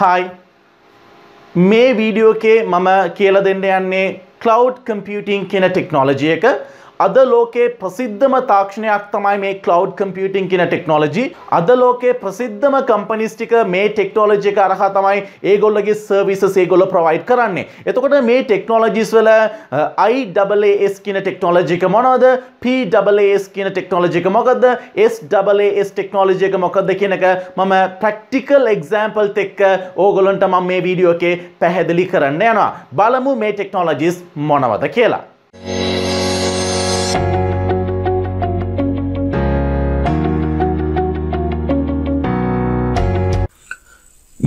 හයි මේ වීඩියෝ එකේ මම කියලා දෙන්න යන්නේ cloud computing කියන ටෙක්නොලොජි එක අද ලෝකේ ප්‍රසිද්ධම තාක්ෂණයක් තමයි මේ කලව් කම්පියටින් කියන ටෙක්නෝලජි අද ලෝකේ ප්‍රසිද්ධම කම්පනිස්ටික මේ ටෙක්නෝලජි එක අරහා තමයි ඒගොල්ලගේ සර්විසස් ඒගොල්ලෝ ප්‍රොවයිඩ් කරන්නේ. එතකොට මේ ටෙක්නෝලොජිස් වල IAAS කියන ටෙක්නෝලොජි එක මොනවද? PAAS කියන ටෙක්නෝලොජි එක මොකද්ද? SAAS ටෙක්නෝලොජි එක මොකද්ද කියන එක මම ප්‍රැක්ටිකල් එක්සැම්පල් එක්ක ඕගොල්ලන්ට මම මේ වීඩියෝ එකේ පැහැදිලි කරන්න යනවා. බලමු මේ ටෙක්නෝලොජිස් මොනවද කියලා.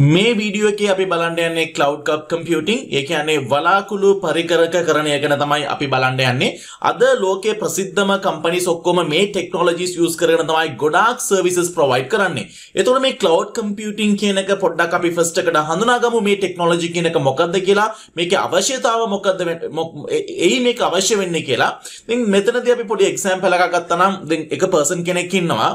මේ වීඩියෝ එකේ අපි බලන්න යන්නේ cloud computing ඒ කියන්නේ වලාකුළු පරිකරක කරණය ගැන තමයි අපි බලන්න යන්නේ අද ලෝකයේ ප්‍රසිද්ධම කම්පැනිස් ඔක්කොම මේ ටෙක්නොලොජිස් යූස් කරගෙන තමයි ගොඩාක් සර්විසස් ප්‍රොවයිඩ් කරන්නේ එතකොට මේ cloud computing කියන එක පොඩ්ඩක් අපි first එකට හඳුනාගමු මේ ටෙක්නොලොජි කියන එක මොකක්ද කියලා මේකේ අවශ්‍යතාව මොකක්ද එයි මේක අවශ්‍ය වෙන්නේ කියලා ඉතින් මෙතනදී අපි පොඩි එක්සැම්පල් එකක් ගත්තා නම් දැන් එක person කෙනෙක් ඉන්නවා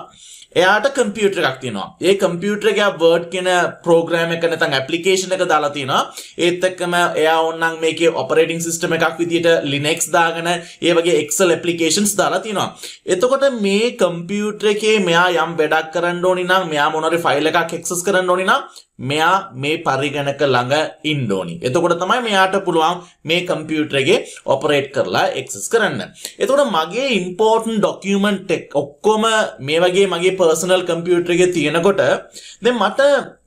එයාට කම්පියුටර් එකක් තියෙනවා. ඒ කම්පියුටර් එකේ Word කියන ප්‍රෝග්‍රෑම් එක නැත්නම් ඇප්ලිකේෂන් එක දාලා තියෙනවා. ඒත් එක්කම එයා ඕනනම් මේකේ ඔපරේටින් සිස්ටම් එකක් විදියට Linux දාගෙන ඒ වගේ Excel applications දාලා තියෙනවා. එතකොට මේ කම්පියුටර් එකේ මෙයා යම් වැඩක් කරන්න ඕනි නම් මෙයා මොනවාරි ෆයිල් එකක් access කරන්න ඕනි නම් මෙයා මේ පරිගණක ළඟ ඉන්න ඕනි. එතකොට තමයි මෙයාට පුළුවන් මේ කම්පියුටර් එකේ ඔපරේට් කරලා access කරන්න. එතකොට මගේ important document එක ඔක්කොම මේ වගේ මගේ පර්සනල් කම්පියුටරගේ තියෙනකොට දෙ මට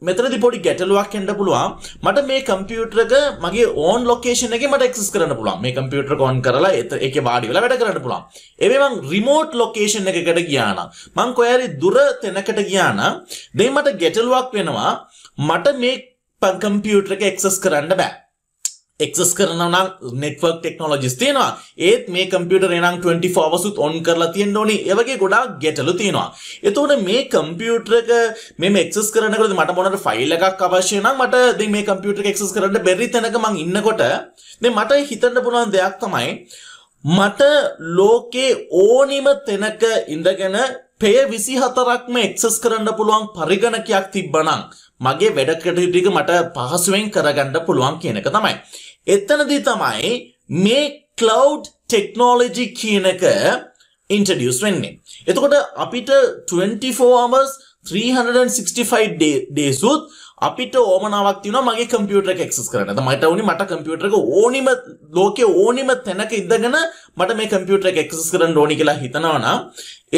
මෙතරදි පොඩි ගැටලුවක් එන්ඩ පුළුවන් මට මේ කම්පියුටරක මගේ ඕන් ලොකේෂන එක මට එක්ස් කරන්න පුළුවන් මේ කම්පියුටර කොන් කරලා එත එක වාඩිවෙල වැඩ කරන්න පුළුවන් එවමං රිමෝට් ලොකේෂන් එකකට ගියාන මං කොයරි දුර තැනකට ගියාන දෙ මට ගැටලුවක් වෙනවා මට මේ පංකම්පියුටර එක එක්සස් කරන්න බෑ එක්සස් කරනවනම් නෙට්වර්ක් ටෙක්නොලොජිස් තියෙනවා ඒත් මේ කම්පියුටර් එනම් 24 hours ඔන් කරලා තියෙන්න ඕනේ ඒ වගේ ගොඩාක් ගැටලු තියෙනවා එතකොට මේ කම්පියුටර් එක මෙම එක්සස් කරනකොට මට මොනවාට ෆයිල් එකක් අවශ්‍ය නම් මට දැන් මේ කම්පියුටර් එක එක්සස් කරන්න බැරි තැනක මං ඉන්නකොට දැන් මට හිතන්න පුළුවන් දෙයක් තමයි මට ලෝකේ ඕනිම තැනක ඉඳගෙන පෙය 24ක්ම එක්සස් කරන්න පුළුවන් පරිගණකයක් තිබ්බනම් මගේ වැඩ කටයුතු ටික මට පහසුවෙන් කරගන්න පුළුවන් කියන එක තමයි. එතනදී තමයි මේ cloud technology කියන එක introduce වෙන්නේ. එතකොට අපිට 24 hours 365 days උත් අපිට ඕමනාවක් තියෙනවා මගේ කම්පියුටර් එක ඇක්සස් කරන්න. මට උනි මට කම්පියුටර් එක ඕනිම ලෝකේ ඕනිම තැනක ඉඳගෙන මට මේ කම්පියුටර් එක ඇක්සස් කරන්න ඕනි කියලා හිතනවා නම්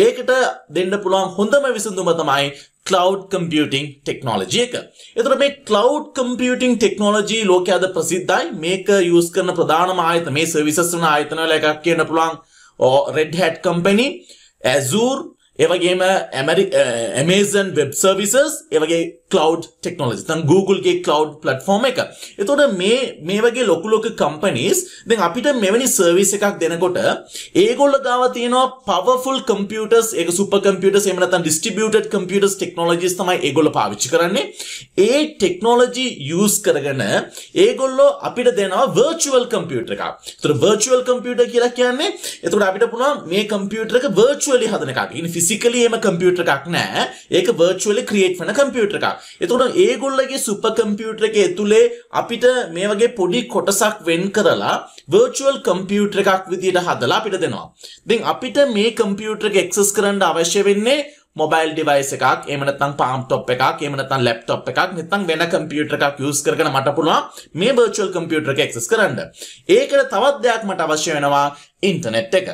ඒකට දෙන්න පුළුවන් හොඳම විසඳුම තමයි කලව් කම්පියටිං ටෙක්නෝලජිය එක. එතට මේ කලව් කම්පියටිං ටෙක්නෝලජී ලෝක අද ප්‍රසිද්ධයි මේක යස් කරන ප්‍රධානම ආයත මේ සවිසස් වන ආයතනල එකක් කියන්න පුළන් ඕ රෙඩ් හැට් කම්පනි ඇසූර් ඒවගේම ඇමරි ඇමේසන් වෙබ් සර්විසස් ඒවගේ කලව් ටෙක්නෝලජි තන් Googleගේ කලව් පලටෆෝර්ම එක එතොට මේ මේ වගේ ලොකුලොක කම්පනස් දෙ අපිට මෙවැනි සර්විස එකක් දෙනකොට ඒගොල්ල ගාව තියෙනවා පවෆුල් කම්පියටස් එක සුප කම්පියට සේමනතන් ඩිස්ටිියට කම්පියටස් ටෙක්නෝලජිස් තමයි ඒගොල පාවිච්චි කරන්නේ ඒ ටෙක්නෝලජී යස් කරගන ඒගොල්ලෝ අපිට දෙනවා වර්ල් කම්පියට එක තුර වර්ල් කම්පියට කියලා කියන්නේ එතුට අපිට පුුණා මේ කම්පියටක වර්ල් හදනක ඉ ෆිසිකලි එම කම්පියුටර් එකක් නෑ. ඒක virtually create වෙන කම්පියුටර් එකක්. එතකොට ඒගොල්ලගේ සුපර් කම්පියුටර් එකේ තුලේ අපිට මේ වගේ පොඩි කොටසක් වෙන් කරලා virtual කම්පියුටර් එකක් විදියට හදලා අපිට දෙනවා. ඉතින් අපිට මේ කම්පියුටර් එක access කරන්න අවශ්‍ය වෙන්නේ මොබයිල් ඩිවයිස් එකක් එහෙම නැත්නම් පාම් ටොප් එකක් එහෙම නැත්නම් ලැප්ටොප් එකක් නැත්නම් වෙන කම්පියුටර් එකක් යූස් කරගෙන මට පුළුවන් මේ virtual computer එක access කරන්න. ඒකට තවත් දෙයක් මට අවශ්‍ය වෙනවා ඉන්ටර්නෙට් එක.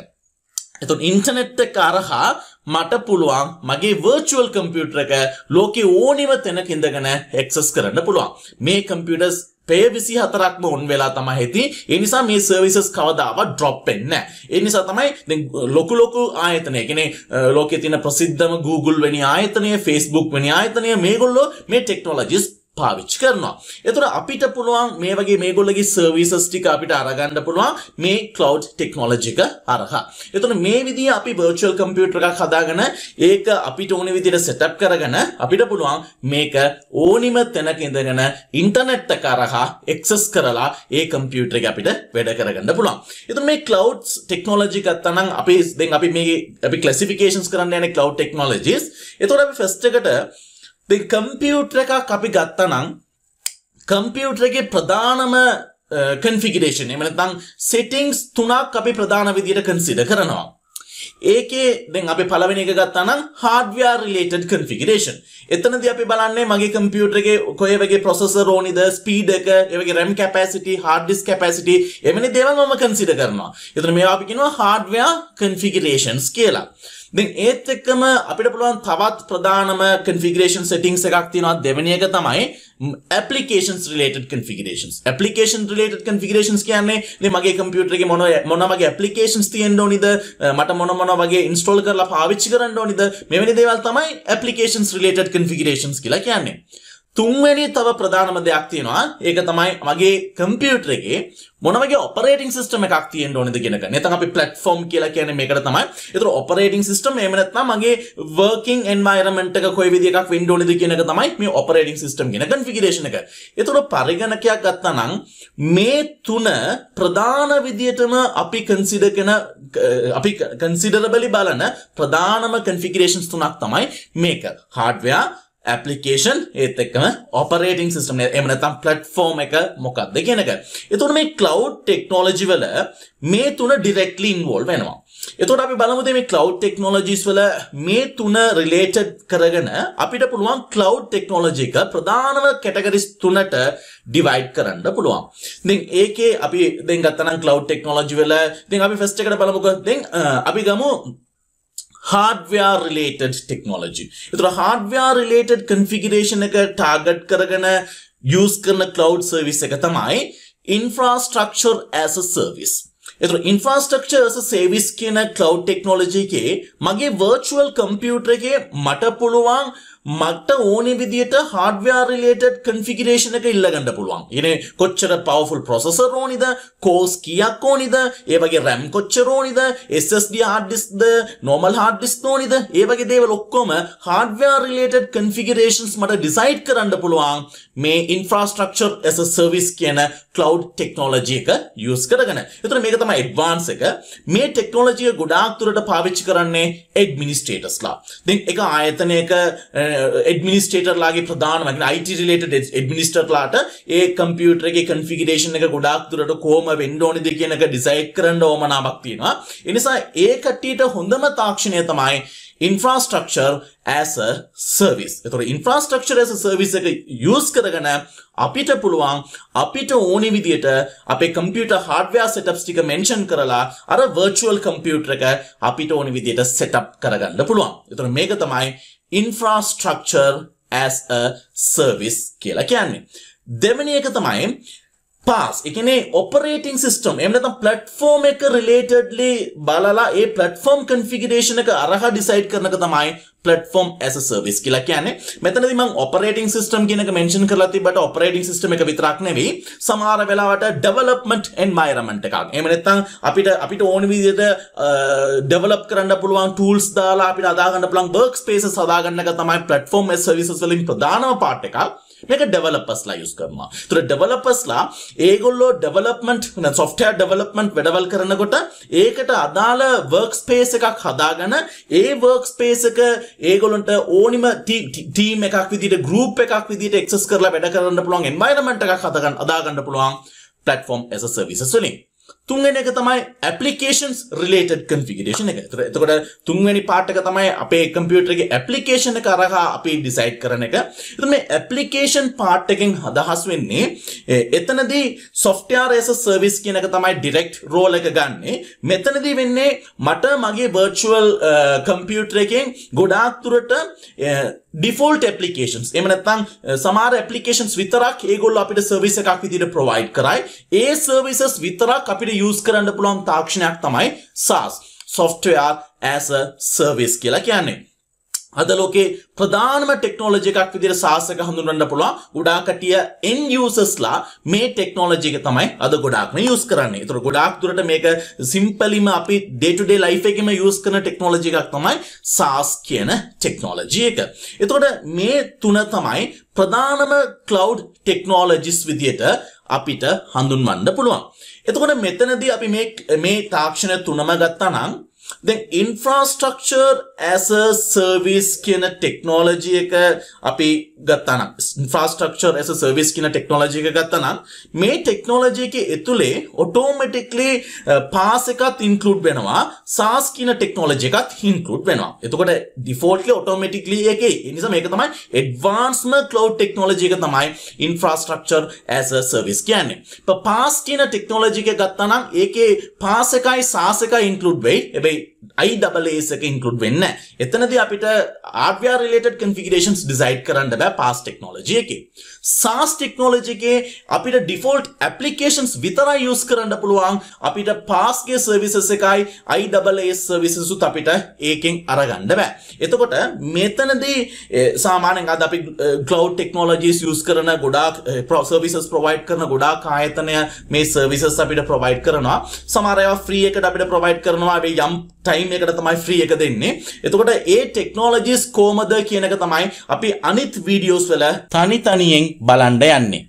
එතකොට ඉන්ටර්නෙට් එක අරහා මට පුළුවන් මගේ වර්චුවල් කම්පියුටර් එක ලෝකේ ඕනිම තැනක ඉඳගෙන ඇක්සස් කරන්න පුළුවන්. මේ කම්පියුටර්ස් පේ 24ක්ම ඔන් වෙලා තමයි ඇති. ඒ නිසා මේ සර්විසස් කවදාවත් drop වෙන්නේ නැහැ. ඒ නිසා තමයි දැන් ලොකු ලොකු ආයතන, ඒ කියන්නේ ලෝකයේ තියෙන ප්‍රසිද්ධම Google වැනි ආයතනය, Facebook වැනි ආයතනය මේගොල්ලෝ මේ ටෙක්නොලොජිස් පාවිච්චි කරනවා. එතකොට අපිට පුළුවන් මේ වගේ මේගොල්ලගේ සර්විසස් ටික අපිට අරගන්න පුළුවන් මේ cloud technology එක අරහා. එතකොට මේ විදිහ අපි virtual computer එකක් හදාගෙන ඒක අපිට ඕන විදිහට setup කරගෙන අපිට පුළුවන් මේක ඕනිම තැනක ඉඳගෙන internet එක අරහා access කරලා ඒ computer එක අපිට වැඩ කරගන්න පුළුවන්. එතකොට මේ cloud technology ගත්තා නම් අපි දැන් අපි මේ අපි classifications කරන්න යන්නේ cloud technologies. එතකොට අපි first එකට කම්පියුටර් එකක් අපි ගත්තනම් කම්පියුටරගේ ප්‍රධානම කන්ෆිගරේෂන් එමනතං සෙටිංස් තුනක් අපි ප්‍රධාන විදියට කන්සිඩ කරනවා. ඒකේ දැන් අපි පළවෙනි එක ගත්තා නම් hardware related configuration. එතනදී අපි බලන්නේ මගේ කම්පියුටර් එකේ කොයි වගේ processor ඕනිද, speed එක, ඒ වගේ RAM capacity, hard disk capacity, එවැනි දේවල් මම consider කරනවා. එතන මේවා අපි කියනවා hardware configurations කියලා. දැන් ඒත් එක්කම අපිට පුළුවන් තවත් ප්‍රධානම configuration settings එකක් තියෙනවා දෙවෙනි එක තමයි applications related configurations application related configurations කියන්නේ මගේ කම්පියුටර් එකේ මොන මොන වගේ applications තියෙන්න ඕනිද මට මොන මොන කරනවා වගේ ඉන්ස්ටෝල් කරලා පාවිච්චි කරන්න ඕනිද මෙවැනි දේවල් තමයි applications related configurations කියලා කියන්නේ තුන්වැනි තව ප්‍රධානම දෙයක් තියෙනවා ඒක තමයි මගේ කම්පියුටර් එකේ මොන වගේ ඔපරේටින් සිස්ටම් එකක් තියෙන්න ඕනද කියන එක. නැත්නම් අපි ප්ලැට්ෆෝම් කියලා කියන්නේ මේකට තමයි. ඒතර ඔපරේටින් සිස්ටම් එහෙම නැත්නම් මගේ වර්කින් එන්වයරන්මන්ට් එක කොයි විදිහකක් වෙන්න ඕනද කියන එක තමයි මේ ඔපරේටින් සිස්ටම් කියන කන්ෆිගරේෂන් එක. ඒතර පරිගණකයක් ගත්තා නම් මේ තුන ප්‍රධාන විදිහටම අපි කන්සිඩර් කරන අපි කන්සිඩරබලි බලන ප්‍රධානම කන්ෆිගරේෂන්ස් තුනක් තමයි මේක. හાર્ඩ්වෙයා ඇපලිකේෂන් ඒත් එක්කම ඔපරේටිං සිස්ටම් එම නැතම් පලට්ෆෝර්ම් එක මොකක්ද කියනක. එතුට මේ කලව් ටෙක්නෝලජි වල මේ තුන ඩිරෙක්ලි ඉන්වෝල් වෙනවා. එතුට අපි බලමුද මේ කලව් ටෙක්නෝලජිස් වල මේ තුන රිලේටඩ් කරගෙන අපිට පුළුවන් කලව් ටෙක්නෝලජික ප්‍රධානව කැටගරිස් තුනට ඩිවයිඩ් කරන්න පුළුවන්. දෙ ඒකේ අපි දෙ ගත්තනම් කලව් ටෙක්නෝලජි වල දෙ අපි ෆෙස්ට එකට බලමුක දෙ අපි ගමු හාඩ්වයා රිලේටඩ් ටෙක්නෝලජි. එතුර හාඩ්වයා රිලේටඩ් කන්ෆිගරේෂන එක ටාගට් කරගන යස් කරන කලව් සර්විස් එක තමයි ඉන්ෆ්‍රාස්ට්‍රක්ෂර් ඇස සර්විස්. එතුර ඉන්ෆ්‍රාස්ටක්ෂර් සේවිස් කියන කලව් ටෙක්නෝලජීගේ මගේ වර්චුවල් කම්පියුටරගේ මට පුළුවන් මට ඕනේ විදියට හාඩ්වයා රිලේටඩ් කන්ෆිගරේෂන් එක ඉල්ලගන්න පුළුවන්. ඉනේ කොච්චර පවර්ෆුල් ප්‍රොසෙසර් ඕනිද, කෝස් කීයක් ඕනිද, ඒ වගේ RAM කොච්චර ඕනිද, SSD hard diskද, normal hard disk ඕනිද, ඒ වගේ දේවල් ඔක්කොම හාඩ්වයා රිලේටඩ් කන්ෆිගරේෂන්ස් මට ඩිසයිඩ් කරන්න පුළුවන් මේ infrastructure as a service කියන cloud technology එක use කරගෙන. එතන මේක තමයි advance එක. මේ technology එක ගොඩාක් දුරට පාවිච්චි කරන්නේ administrators ලා. දැන් එක ආයතනයක එඩමිනිස්ටේටර්ලාගේ ප්‍රධානමකින් අයිට රිලේට එඩමිනිස්ටර්ලාට ඒ කම්පියුටර එක කන්ෆිගරේෂන් එක ගොඩක්තුරට කෝම වෙන්ඩෝනි දෙ කියනක ඩිසයිට් කරන්න ඕමනාවක්තියෙනවා එනිසා ඒ කට්ටියට හොඳම තාක්ෂණය තමයි ඉන්ෆ්‍රාස්ට්‍රක්ෂර් ඇස සර්විස් එතුර ඉන්ෆ්‍රාස්ට්‍රක්ෂර් ඇස සර්විස් එක යස් කරගන අපිට පුළුවන් අපිට ඕනි විදියට අපේ කම්පියට හාඩවයා සටප්ස් ටික මෙන්ෂන් කරලා අර වර්ල් කම්පියුටර එක අපිට ඕනි විදියට සෙටප් කරගන්න පුළුවන් එතුර මේක තමයි ඉන්ෆ්‍රාස්ට්‍රක්චර් as a service කියලා කියන්නේ. දෙවැනි එක තමයි පාස් එකනේ ඔපරේටිං සිස්ටම් එම නැත්නම් platform එක relatedly බලලා ඒ platform configuration එක අරහා decide කරන එක තමයි platform as a service කියලා කියන්නේ. මෙතනදී මම operating system කියන එක mention කරලා තිබ්බට operating system එක විතරක් නෙවෙයි සමහර වෙලාවට development environment එකක්. එහෙම නැත්නම් අපිට අපිට ඕන විදිහට develop කරන්න පුළුවන් tools දාලා අපිට අදා ගන්න පුළුවන් workspaces හදා ගන්න එක තමයි platform as services වලින් ප්‍රධානම part එකක්. මේක ඩෙවලොපර්ස්ලා යූස් කරනවා. ඒතර ඩෙවලොපර්ස්ලා ඒගොල්ලෝ ඩෙවලොප්මන්ට් සොෆ්ට්වෙයාර් ඩෙවලොප්මන්ට් වැඩවල් කරනකොට ඒකට අදාළ වර්ක් ස්පේස් එකක් හදාගෙන ඒ වර්ක් ස්පේස් එක ඒගොල්ලන්ට ඕනිම ටීම් එකක් විදිහට ගෲප් එකක් විදිහට එක්සස් කරලා වැඩ කරන්න පුළුවන් එන්වයරන්මන්ට් එකක් හදාගන්න අදාගන්න පුළුවන් platform as a service වලින්. තුන්වෙන එක තමයි applications related configuration එක. එතකොට තුන්වෙනි part එක තමයි අපේ computer එකේ application එක අරහා අපි decide කරන එක. එතකොට මේ application part එකෙන් අදහස් වෙන්නේ එතනදී software as a service කියන එක තමයි direct role එක ගන්නෙ. මෙතනදී වෙන්නේ මට මගේ virtual uh, computer එකෙන් ගොඩාක් දුරට uh, ඩිෆෝල්ට පපිකේන්ස් එමනත්තං සමාර පපිකේන්ස් විතරක් ඒගොල් අපිට සර්විස එකක් විදිට ප්‍රවයිඩ් කරයි ඒ සර්විසස් විතරක් අපිට යස් කරන්න පුළුවන් තාක්ෂණයක් තමයි සාස් සොෆ්ටයා ඇස සර්විස් කියලා කියන්නේ අද ලෝකේ ප්‍රධානම ටෙක්නෝලජි එකක් විදිහට සාසක හඳුන්වන්න පුළුවන් ගොඩාක් කටිය end usersලා මේ ටෙක්නෝලොජි එක තමයි අද ගොඩාක්ම use කරන්නේ. ඒතර ගොඩාක් දුරට මේක සිම්පලිම අපි day to day life එකෙම use කරන ටෙක්නෝලොජි එකක් තමයි SaaS කියන ටෙක්නෝලොජි එක. එතකොට මේ තුන තමයි ප්‍රධානම cloud technologies විදිහට අපිට හඳුන්වන්න පුළුවන්. එතකොට මෙතනදී අපි මේ මේ තාක්ෂණ තුනම ගත්තා නම් දැන් ඉන්ෆ්‍රාස්ට්‍රක්චර් as a service කියන ටෙක්නොලොජි එක අපි ගත්තා නම් ඉන්ෆ්‍රාස්ට්‍රක්චර් as a service කියන ටෙක්නොලොජි එක ගත්තා නම් මේ ටෙක්නොලොජි එකේ ඇතුලේ ඔටෝමැටික්ලි PaaS එකත් ඉන්ක්ලූඩ් වෙනවා SaaS කියන ටෙක්නොලොජි එකත් ඉන්ක්ලූඩ් වෙනවා. එතකොට ඩිෆෝල්ට්ලි ඔටෝමැටික්ලි එකේ. ඒ නිසා මේක තමයි advanced cloud technology එක තමයි infrastructure as a service කියන්නේ. PaaS කියන ටෙක්නොලොජි එක ගත්තා නම් ඒකේ PaaS එකයි SaaS එකයි ඉන්ක්ලූඩ් වෙයි. හැබැයි IAAS එක ඉන්ක්ලුඩ් වෙන්න. එතනදී අපිට hardware related configurations decide කරන්න බෑ PaaS technology එකේ. SaaS technology එකේ අපිට default applications විතරයි use කරන්න පුළුවන්. අපිට PaaS ගේ services එකයි IAAS services උත් අපිට ඒකෙන් අරගන්න බෑ. එතකොට මෙතනදී සාමාන්‍යයෙන් අද අපි cloud technologies use කරන ගොඩාක් services provide කරන ගොඩාක් ආයතනය මේ services අපිට provide කරනවා. සමහර ඒවා free එකට අපිට provide කරනවා. ඒ යම් ටයිම් එකට තමයි ෆ්‍රී එක දෙන්නේ එතකොට ඒ ටෙක්නෝලජිස් කෝමද කියනක තමයි අපි අනිත් වීඩියෝස් වල තනි තනියෙන් බලන්ඩ යන්නේ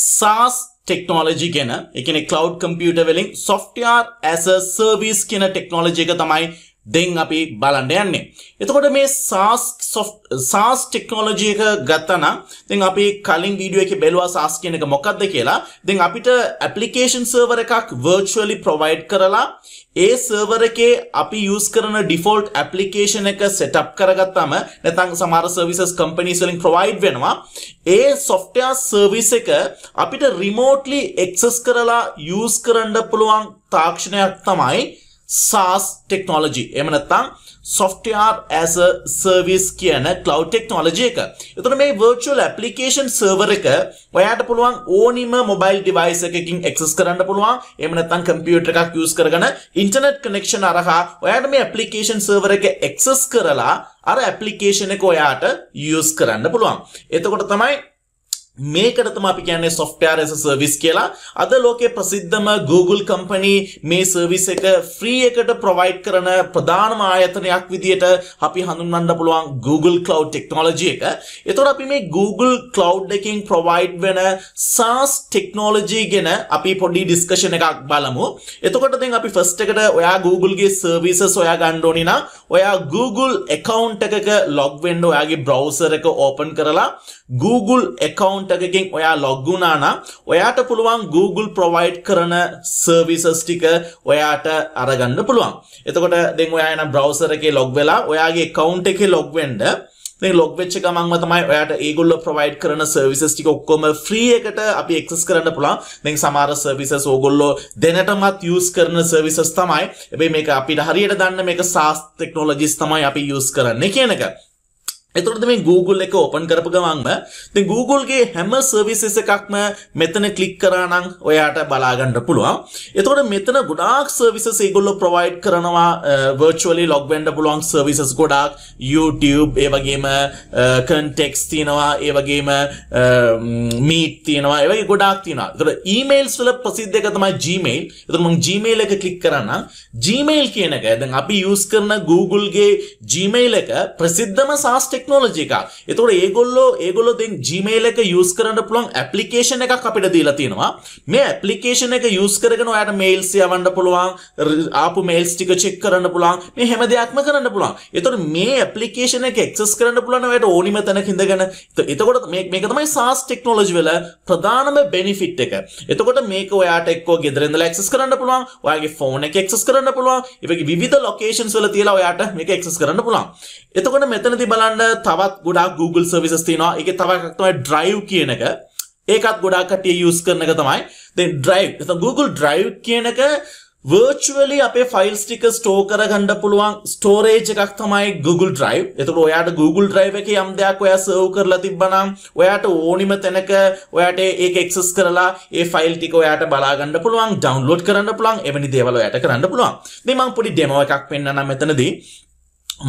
සාස් ටෙක්නෝලජි ගැන එකන කලව් කම්පියුට වෙලින් සොෆ්ටයාර් ඇස සර්විස් කියන ටෙක්නෝලජි එක තමයි දෙන් අපි බලන්න යන්නේ. එතකොට මේ SaaS SaaS ටෙක්නොලොජි එක ගත්තනම් දැන් අපි කලින් වීඩියෝ එකේ බැලුවා SaaS කියන එක මොකක්ද කියලා. දැන් අපිට application server එකක් virtually provide කරලා ඒ සර්වර් එකේ අපි යූස් කරන ඩිෆෝල්ට් ඇප්ලිකේෂන් එක සෙටප් කරගත්තම නැත්නම් සමහර සර්විසස් කම්පනීස් වලින් ප්‍රොවයිඩ් වෙනවා ඒ සොෆ්ට්වෙයාර් සර්විස් එක අපිට රිමෝට්ලි ඇක්සස් කරලා යූස් කරන්න පුළුවන් තාක්ෂණයක් තමයි SaaS ටෙක්නෝලජි එම නැත්නම් software as a service කියන cloud technology එක. එතකොට මේ virtual application server එක ඔයාට පුළුවන් ඕනිම mobile device එකකින් access කරන්න පුළුවන්. එහෙම නැත්නම් computer එකක් use කරගෙන internet connection අරහා ඔයාට මේ application server එක access කරලා අර application එක ඔයාට use කරන්න පුළුවන්. එතකොට තමයි මේකට තමයි අපි කියන්නේ software as a service කියලා. අද ලෝකේ ප්‍රසිද්ධම Google company මේ service එක free එකට provide කරන ප්‍රධානම ආයතනයක් විදියට අපි හඳුන්වන්න පුළුවන් Google Cloud Technology එක. ඒතොර අපි මේ Google Cloud එකෙන් provide වෙන SaaS technology ගැන අපි පොඩි discussion එකක් බලමු. එතකොට දැන් අපි first එකට ඔයා Google ගේ services ඔයා ගන්න ඕනේ නම් ඔයා Google account එකක log වෙන්න ඔයාගේ browser එක open කරලා Google account එකකින් ඔයා log වුණා නම් ඔයාට පුළුවන් Google provide කරන services ටික ඔයාට අරගන්න පුළුවන්. එතකොට දැන් ඔයා යන browser එකේ log වෙලා ඔයාගේ account එකේ log වෙන්න මේ ලොග් වෙච්ච ගමන්ම තමයි ඔයාට ඒගොල්ලෝ ප්‍රොවයිඩ් කරන සර්විසස් ටික ඔක්කොම ෆ්‍රී එකට අපි ඇක්සස් කරන්න පුළුවන්. දැන් සමහර සර්විසස් ඕගොල්ලෝ දැනටමත් යූස් කරන සර්විසස් තමයි. හැබැයි මේක අපිට හරියට දන්න මේක SaaS ටෙක්නොලොජිස් තමයි අපි යූස් කරන්නේ කියන එක. එතකොට මේ Google එක ඕපන් කරපු ගමන්ම ඉතින් Google ගේ හැම සර්විසස් එකක්ම මෙතන ක්ලික් කරා නම් ඔයාට බලා ගන්න පුළුවන්. එතකොට මෙතන ගොඩාක් සර්විසස් ඒගොල්ලෝ ප්‍රොවයිඩ් කරනවා virtually log වෙන්න පුළුවන් සර්විසස් ගොඩාක් YouTube ඒ වගේම context තියෙනවා ඒ වගේම meet තියෙනවා ඒ වගේ ගොඩාක් තියෙනවා. එතකොට emails වල ප්‍රසිද්ධ එක තමයි Gmail. එතකොට මම Gmail එක ක්ලික් කරා නම් Gmail කියන එක දැන් අපි use කරන Google ගේ Gmail එක ප්‍රසිද්ධම SaaS ටෙක්නෝලජි එකක්. එතකොට ඒගොල්ලෝ ඒගොල්ලෝ දැන් Gmail එක යූස් කරන්න පුළුවන් ඇප්ලිකේෂන් එකක් අපිට දීලා තියෙනවා. මේ ඇප්ලිකේෂන් එක යූස් කරගෙන ඔයාට මේල්ස් යවන්න පුළුවන්, ආපු මේල්ස් ටික චෙක් කරන්න පුළුවන්. මේ හැම දෙයක්ම කරන්න පුළුවන්. එතකොට මේ ඇප්ලිකේෂන් එක ඇක්සස් කරන්න පුළුවන් ඔයාට ඕනිම තැනක ඉඳගෙන. එතකොට මේක තමයි SaaS ටෙක්නෝලොජි වල ප්‍රධානම බෙනිෆිට් එක. එතකොට මේක ඔයාට එක්කෝ ගෙදරින්දල ඇක්සස් කරන්න පුළුවන් ඔයාගේ ෆෝන එක එක්සස් කරන්න පුළුවන් ඒවගේ විධ ලොකේෂන්ස් වල තියලා ඔයාට මේක එක්සස් කරන්න පුළුවන් එතකොට මෙතනති බලන්න තවත් ගොඩා Google සර්විසස් තියෙනවා එක තවක් තමයි ඩ්‍රයිව් කියන එක ඒකත් ගොඩා කටිය යස් කරනක තමයි දෙ ඩ්‍රයිව් Google ඩ්‍රයිව් කියනක වර්චුවලි අපේ ෆයිල් ටික ස්ටෝ කරගන්න පුළුවන් ස්ටෝරේජ් එකක් තමයි Google Drive. එතකොට ඔයාට Google Drive එකේ යම් දෙයක් ඔයා සර්ව් කරලා තිබ්බනම් ඔයාට ඕනිම තැනක ඔයාට ඒක access කරලා ඒ ෆයිල් ටික ඔයාට බලා ගන්න පුළුවන්, download කරන්න පුළුවන්, එවැනි දේවල් ඔයාට කරන්න පුළුවන්. ඉතින් මම පොඩි demo එකක් පෙන්නන්නම් මෙතනදී.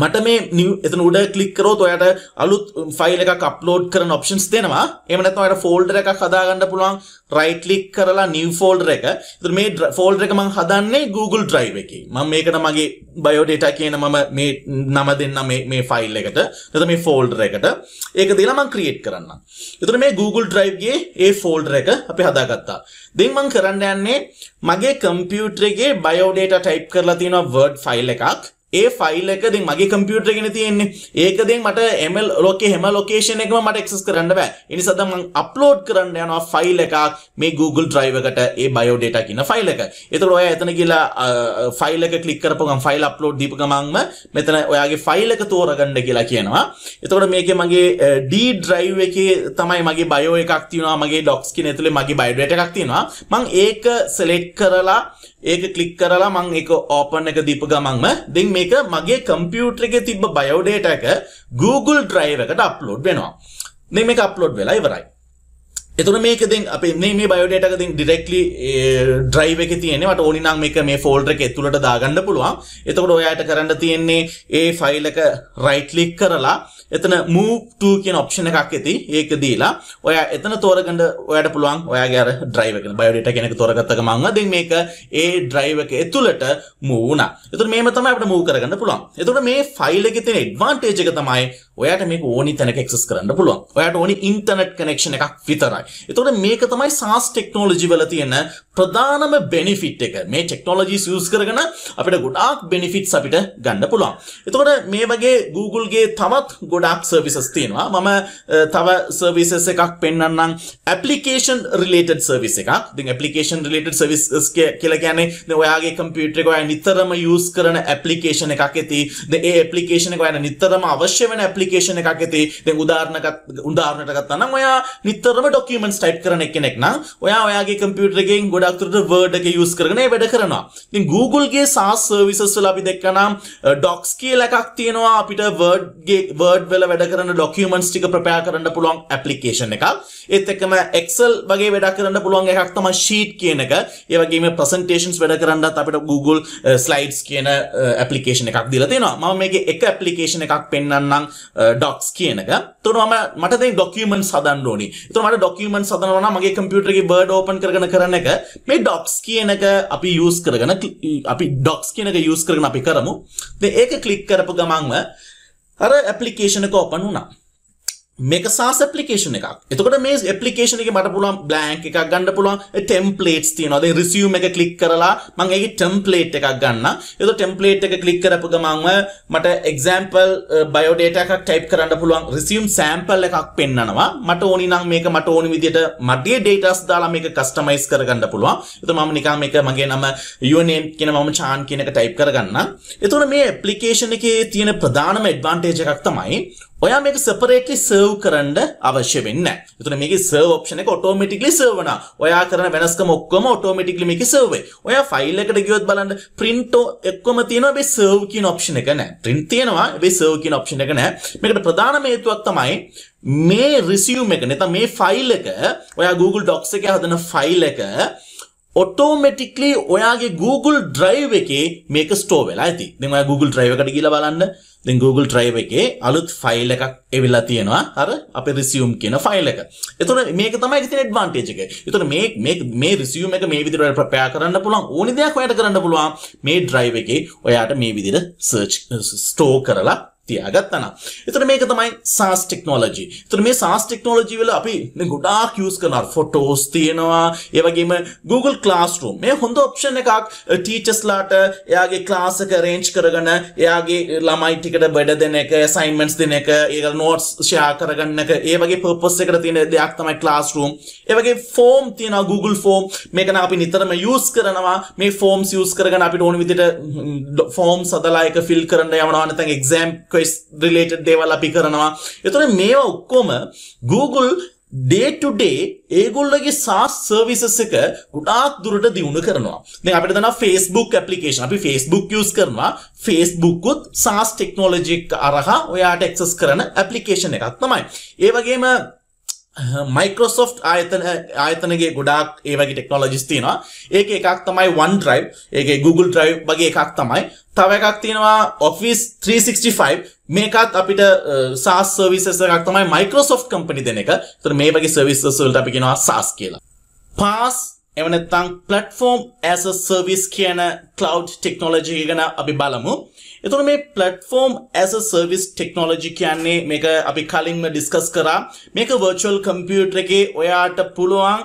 මට මේ නිව එතන උඩ ක්ලික් කරොත් ඔයාට අලුත් ෆයිල් um, එකක් අප්ලෝඩ් කරන ඔප්ෂන්ස් දෙනවා. එහෙම නැත්නම් ඔයාට ෆෝල්ඩර් එකක් හදාගන්න පුළුවන්. රයිට් ක්ලික් කරලා new folder එක. ඒතර මේ folder එක මම හදන්නේ Google Drive එකේ. මම මේකට මගේ bio data කියන මම මේ නම දෙන්න මේ මේ ෆයිල් එකට. නැත්නම් මේ folder එකට. ඒක දීලා මම create කරන්නම්. ඒතර මේ Google Drive ගේ ඒ folder එක අපි හදාගත්තා. දැන් මම කරන්න යන්නේ මගේ computer එකේ bio data type කරලා තියෙන Word file එකක්. ඒ ෆයිල් එක ඉතින් මගේ කම්පියුටර් එකේ තියෙන්නේ. ඒක දැන් මට ML ලෝකේ හැම ලොකේෂන් එකම මට access කරන්න බෑ. ඒ නිසා දැන් මම upload කරන්න යනවා ෆයිල් එකක් මේ Google Drive එකට ඒ bio data කියන ෆයිල් එක. ඒතකොට ඔයා එතන ගිහලා ෆයිල් එක click කරපුව ගමන් ෆයිල් upload දීපු ගමන්ම මෙතන ඔයාගේ ෆයිල් එක තෝරගන්න කියලා කියනවා. එතකොට මේකේ මගේ D drive එකේ තමයි මගේ bio එකක් තියෙනවා. මගේ docs කියන ඇතුලේ මගේ bio data එකක් තියෙනවා. මම ඒක select කරලා ඒක ක්ලික් කරලා මං ඒක ඕපන් එක දීප ගමන්ම දැන් මේක මගේ කම්පියුටර් එකේ තිබ්බ බයෝඩේටා එක Google Drive එකට අප්ලෝඩ් වෙනවා. දැන් මේක අප්ලෝඩ් වෙලා ඉවරයි. එතකොට මේක දැන් අපේ මේ මේ බයෝඩේටා එක දැන් ඩිරෙක්ට්ලි drive එකේ තියෙන්නේ. මට ඕනි නම් මේක මේ ෆෝල්ඩර් එක ඇතුළට දාගන්න පුළුවන්. එතකොට ඔයාට කරන්න තියෙන්නේ ඒ ෆයිල් එක right click කරලා එතන move to කියන ඔප්ෂන් එකක් ඇති. ඒක දීලා ඔයා එතන තෝරගන්න ඔයාට පුළුවන් ඔයාගේ අර drive එක biodata කියන එක තෝරගත්ත ගමන්ම දැන් මේක ඒ drive එක ඇතුළට move වුණා. එතකොට මේම තමයි අපිට move කරගන්න පුළුවන්. එතකොට මේ file එකේ තියෙන advantage එක තමයි ඔයාට මේක ඕනි තැනක access කරන්න පුළුවන්. ඔයාට ඕනි internet connection එකක් විතරයි. එතකොට මේක තමයි SaaS technology වල තියෙන ප්‍රධානම benefit එක. මේ technologies use කරගෙන අපිට ගොඩාක් benefits අපිට ගන්න පුළුවන්. එතකොට මේ වගේ Google ගේ තවත් ගොඩාක් services තියෙනවා. මම තව services එකක් පෙන්වන්නම්. application related service එකක්. ඉතින් application related services කියලා කියන්නේ දැන් ඔයාගේ computer එක ඔයා නිතරම use කරන application එකක් ඇති. දැන් ඒ application එක ඔයාට නිතරම අවශ්‍ය වෙන application ඇපලිකේෂන එකක් ඇති දැන් උදාහරණයක් උදාහරණයක් ගත්තා නම් ඔයා නිතරම ડોකියුමන්ට්ස් ටයිප් කරන කෙනෙක් නම් ඔයා ඔයාගේ කම්පියුටර් එකෙන් ගොඩක් දුරට Word එක use කරගෙන ඒ වැඩ කරනවා. ඉතින් Google ගේ SaaS services වල අපි දැක්කනම් docs කියලා එකක් තියෙනවා අපිට Word ගේ Word වල වැඩ කරන documents ටික prepare කරන්න පුළුවන් application එකක්. ඒත් එක්කම Excel වගේ වැඩක් කරන්න පුළුවන් එකක් තමයි sheet කියන එක. ඒ වගේම presentations වැඩ කරන්නත් අපිට Google Slides කියන application එකක් දීලා තියෙනවා. මම මේකේ එක application එකක් පෙන්වන්නම් ඩොක්ස් uh, කියන එක. එතකොට මම මට දැන් ડોකියුමන්ට්ස් හදන්න ඕනි. එතකොට මට ડોකියුමන්ට්ස් හදනවා නම් මගේ කම්පියුටර් එකේ Word open කරගෙන කරන එක මේ docs කියන එක අපි use කරගෙන අපි docs කියන එක use කරගෙන අපි කරමු. ඉතින් ඒක click කරපු ගමන්ම අර application එක open වුණා. මේක SaaS application එකක්. එතකොට මේ application එකේ මට පුළුවන් blank එකක් ගන්න පුළුවන් templates තියෙනවා. දැන් resume එක click කරලා මම ඒකේ template එකක් ගන්න. එතකොට template එක click කරපු ගමන්ම මට example bio data එකක් type කරන්න පුළුවන් resume sample එකක් පෙන්නනවා. මට ඕනි නම් මේක මට ඕනි විදිහට මගේ datas දාලා මේක customize කරගන්න පුළුවන්. එතකොට මම නිකන් මේක මගේ නම your name කියන මම chan කියන එක type කරගන්න. එතකොට මේ application එකේ තියෙන ප්‍රධානම advantage එකක් තමයි ඔයා මේක සෙපරේට්ලි සර්ව් කරන්න අවශ්‍ය වෙන්නේ නැහැ. එතන මේකේ සර්ව් ඔප්ෂන් එක ඔටෝමැටිකලි සර්ව් වෙනවා. ඔයා කරන වෙනස්කම් ඔක්කොම ඔටෝමැටිකලි මේකේ සර්ව් වෙයි. ඔයා ෆයිල් එකට ගියොත් බලන්න print ඔක්කොම තියෙනවා. හැබැයි සර්ව් කියන ඔප්ෂන් එක නැහැ. print තියෙනවා. හැබැයි සර්ව් කියන ඔප්ෂන් එක නැහැ. මේකට ප්‍රධානම හේතුවක් තමයි මේ resume එක නැත්නම් මේ ෆයිල් එක ඔයා Google Docs එකේ හදන ෆයිල් එක ඔටෝමටික්ලි ඔයාගේ Google ඩ්‍රයිව් එකේ මේක ස්ටෝ වෙලා ඇති දෙම Google ්‍රයිවකට කියල බලන්න දෙ Google ්‍රයිව එකේ අලුත් ෆයිල් එකක් එවිල්ලා තියෙනවා අර අප රිසියම් කියන ෆයිල් එක එතුන මේක තමයි ඉතින ඩ්වාන්ටේජ් එක එතුන මේ මේ රිසියම් එක මේ විදිරට ප්‍රපයා කරන්න පුළුවන් ඕනි දෙයක් ඔයට කරන්න පුළුවන් මේ ඩ්‍රයිව එකේ ඔයාට මේ විදිර සර්ච් ස්ටෝ කරලා තියාගත්තා නම්. එතකොට මේක තමයි SaaS technology. එතකොට මේ SaaS technology වල අපි දැන් ගොඩාක් use කරනවා photos තියෙනවා, ඒ වගේම Google Classroom. මේ හොඳ option එකක් teachersලාට එයාගේ class එක arrange කරගෙන එයාගේ ළමයි ටිකට බඩ දෙන එක, assignments දෙන එක, ඒගොල්ල notes share කරගන්න එක, ඒ වගේ purpose එකට තියෙන දෙයක් තමයි classroom. ඒ වගේ form තියෙනවා Google form. මේක නම් අපි නිතරම use කරනවා. මේ forms use කරගෙන අපිට ඕන විදිහට forms හදලා ඒක fill කරන්න යවනවා නැත්නම් exam ක්වෙස් රිලේටඩ් දේවල් අපි කරනවා. එතකොට මේවා ඔක්කොම Google day to day ඒගොල්ලගේ SaaS services එක ගොඩාක් දුරට දියුණු කරනවා. දැන් අපිට දන්නවා Facebook application. අපි Facebook use කරනවා. Facebook උත් SaaS technology එක අරහා ඔයාට access කරන application එකක් තමයි. ඒ වගේම මයිකෝසොෆ් ආයතන ආයතනගේ ගොඩාක් ඒ වගේ ටෙක්නොලොජිස් තියෙනවා ඒක එකක් තමයි OneDrive ඒක Google Drive වගේ එකක් තමයි තව එකක් තියෙනවා Office 365 මේකත් අපිට SaaS services එකක් තමයි Microsoft company දෙන එක. ඒතර මේ වගේ services වලට අපි කියනවා SaaS කියලා. PaaS එහෙම නැත්නම් Platform as a Service කියන cloud technology ගැන අපි බලමු. එතුන මේ පලටෆෝර්ම් ඇස සර්විස් ටෙක්නෝලජි කියන්නේ මේක අපි කලින්ම ඩිස්කස් කරා මේක වර්ල් කම්පියුටර එකේ ඔයාට පුළුවන්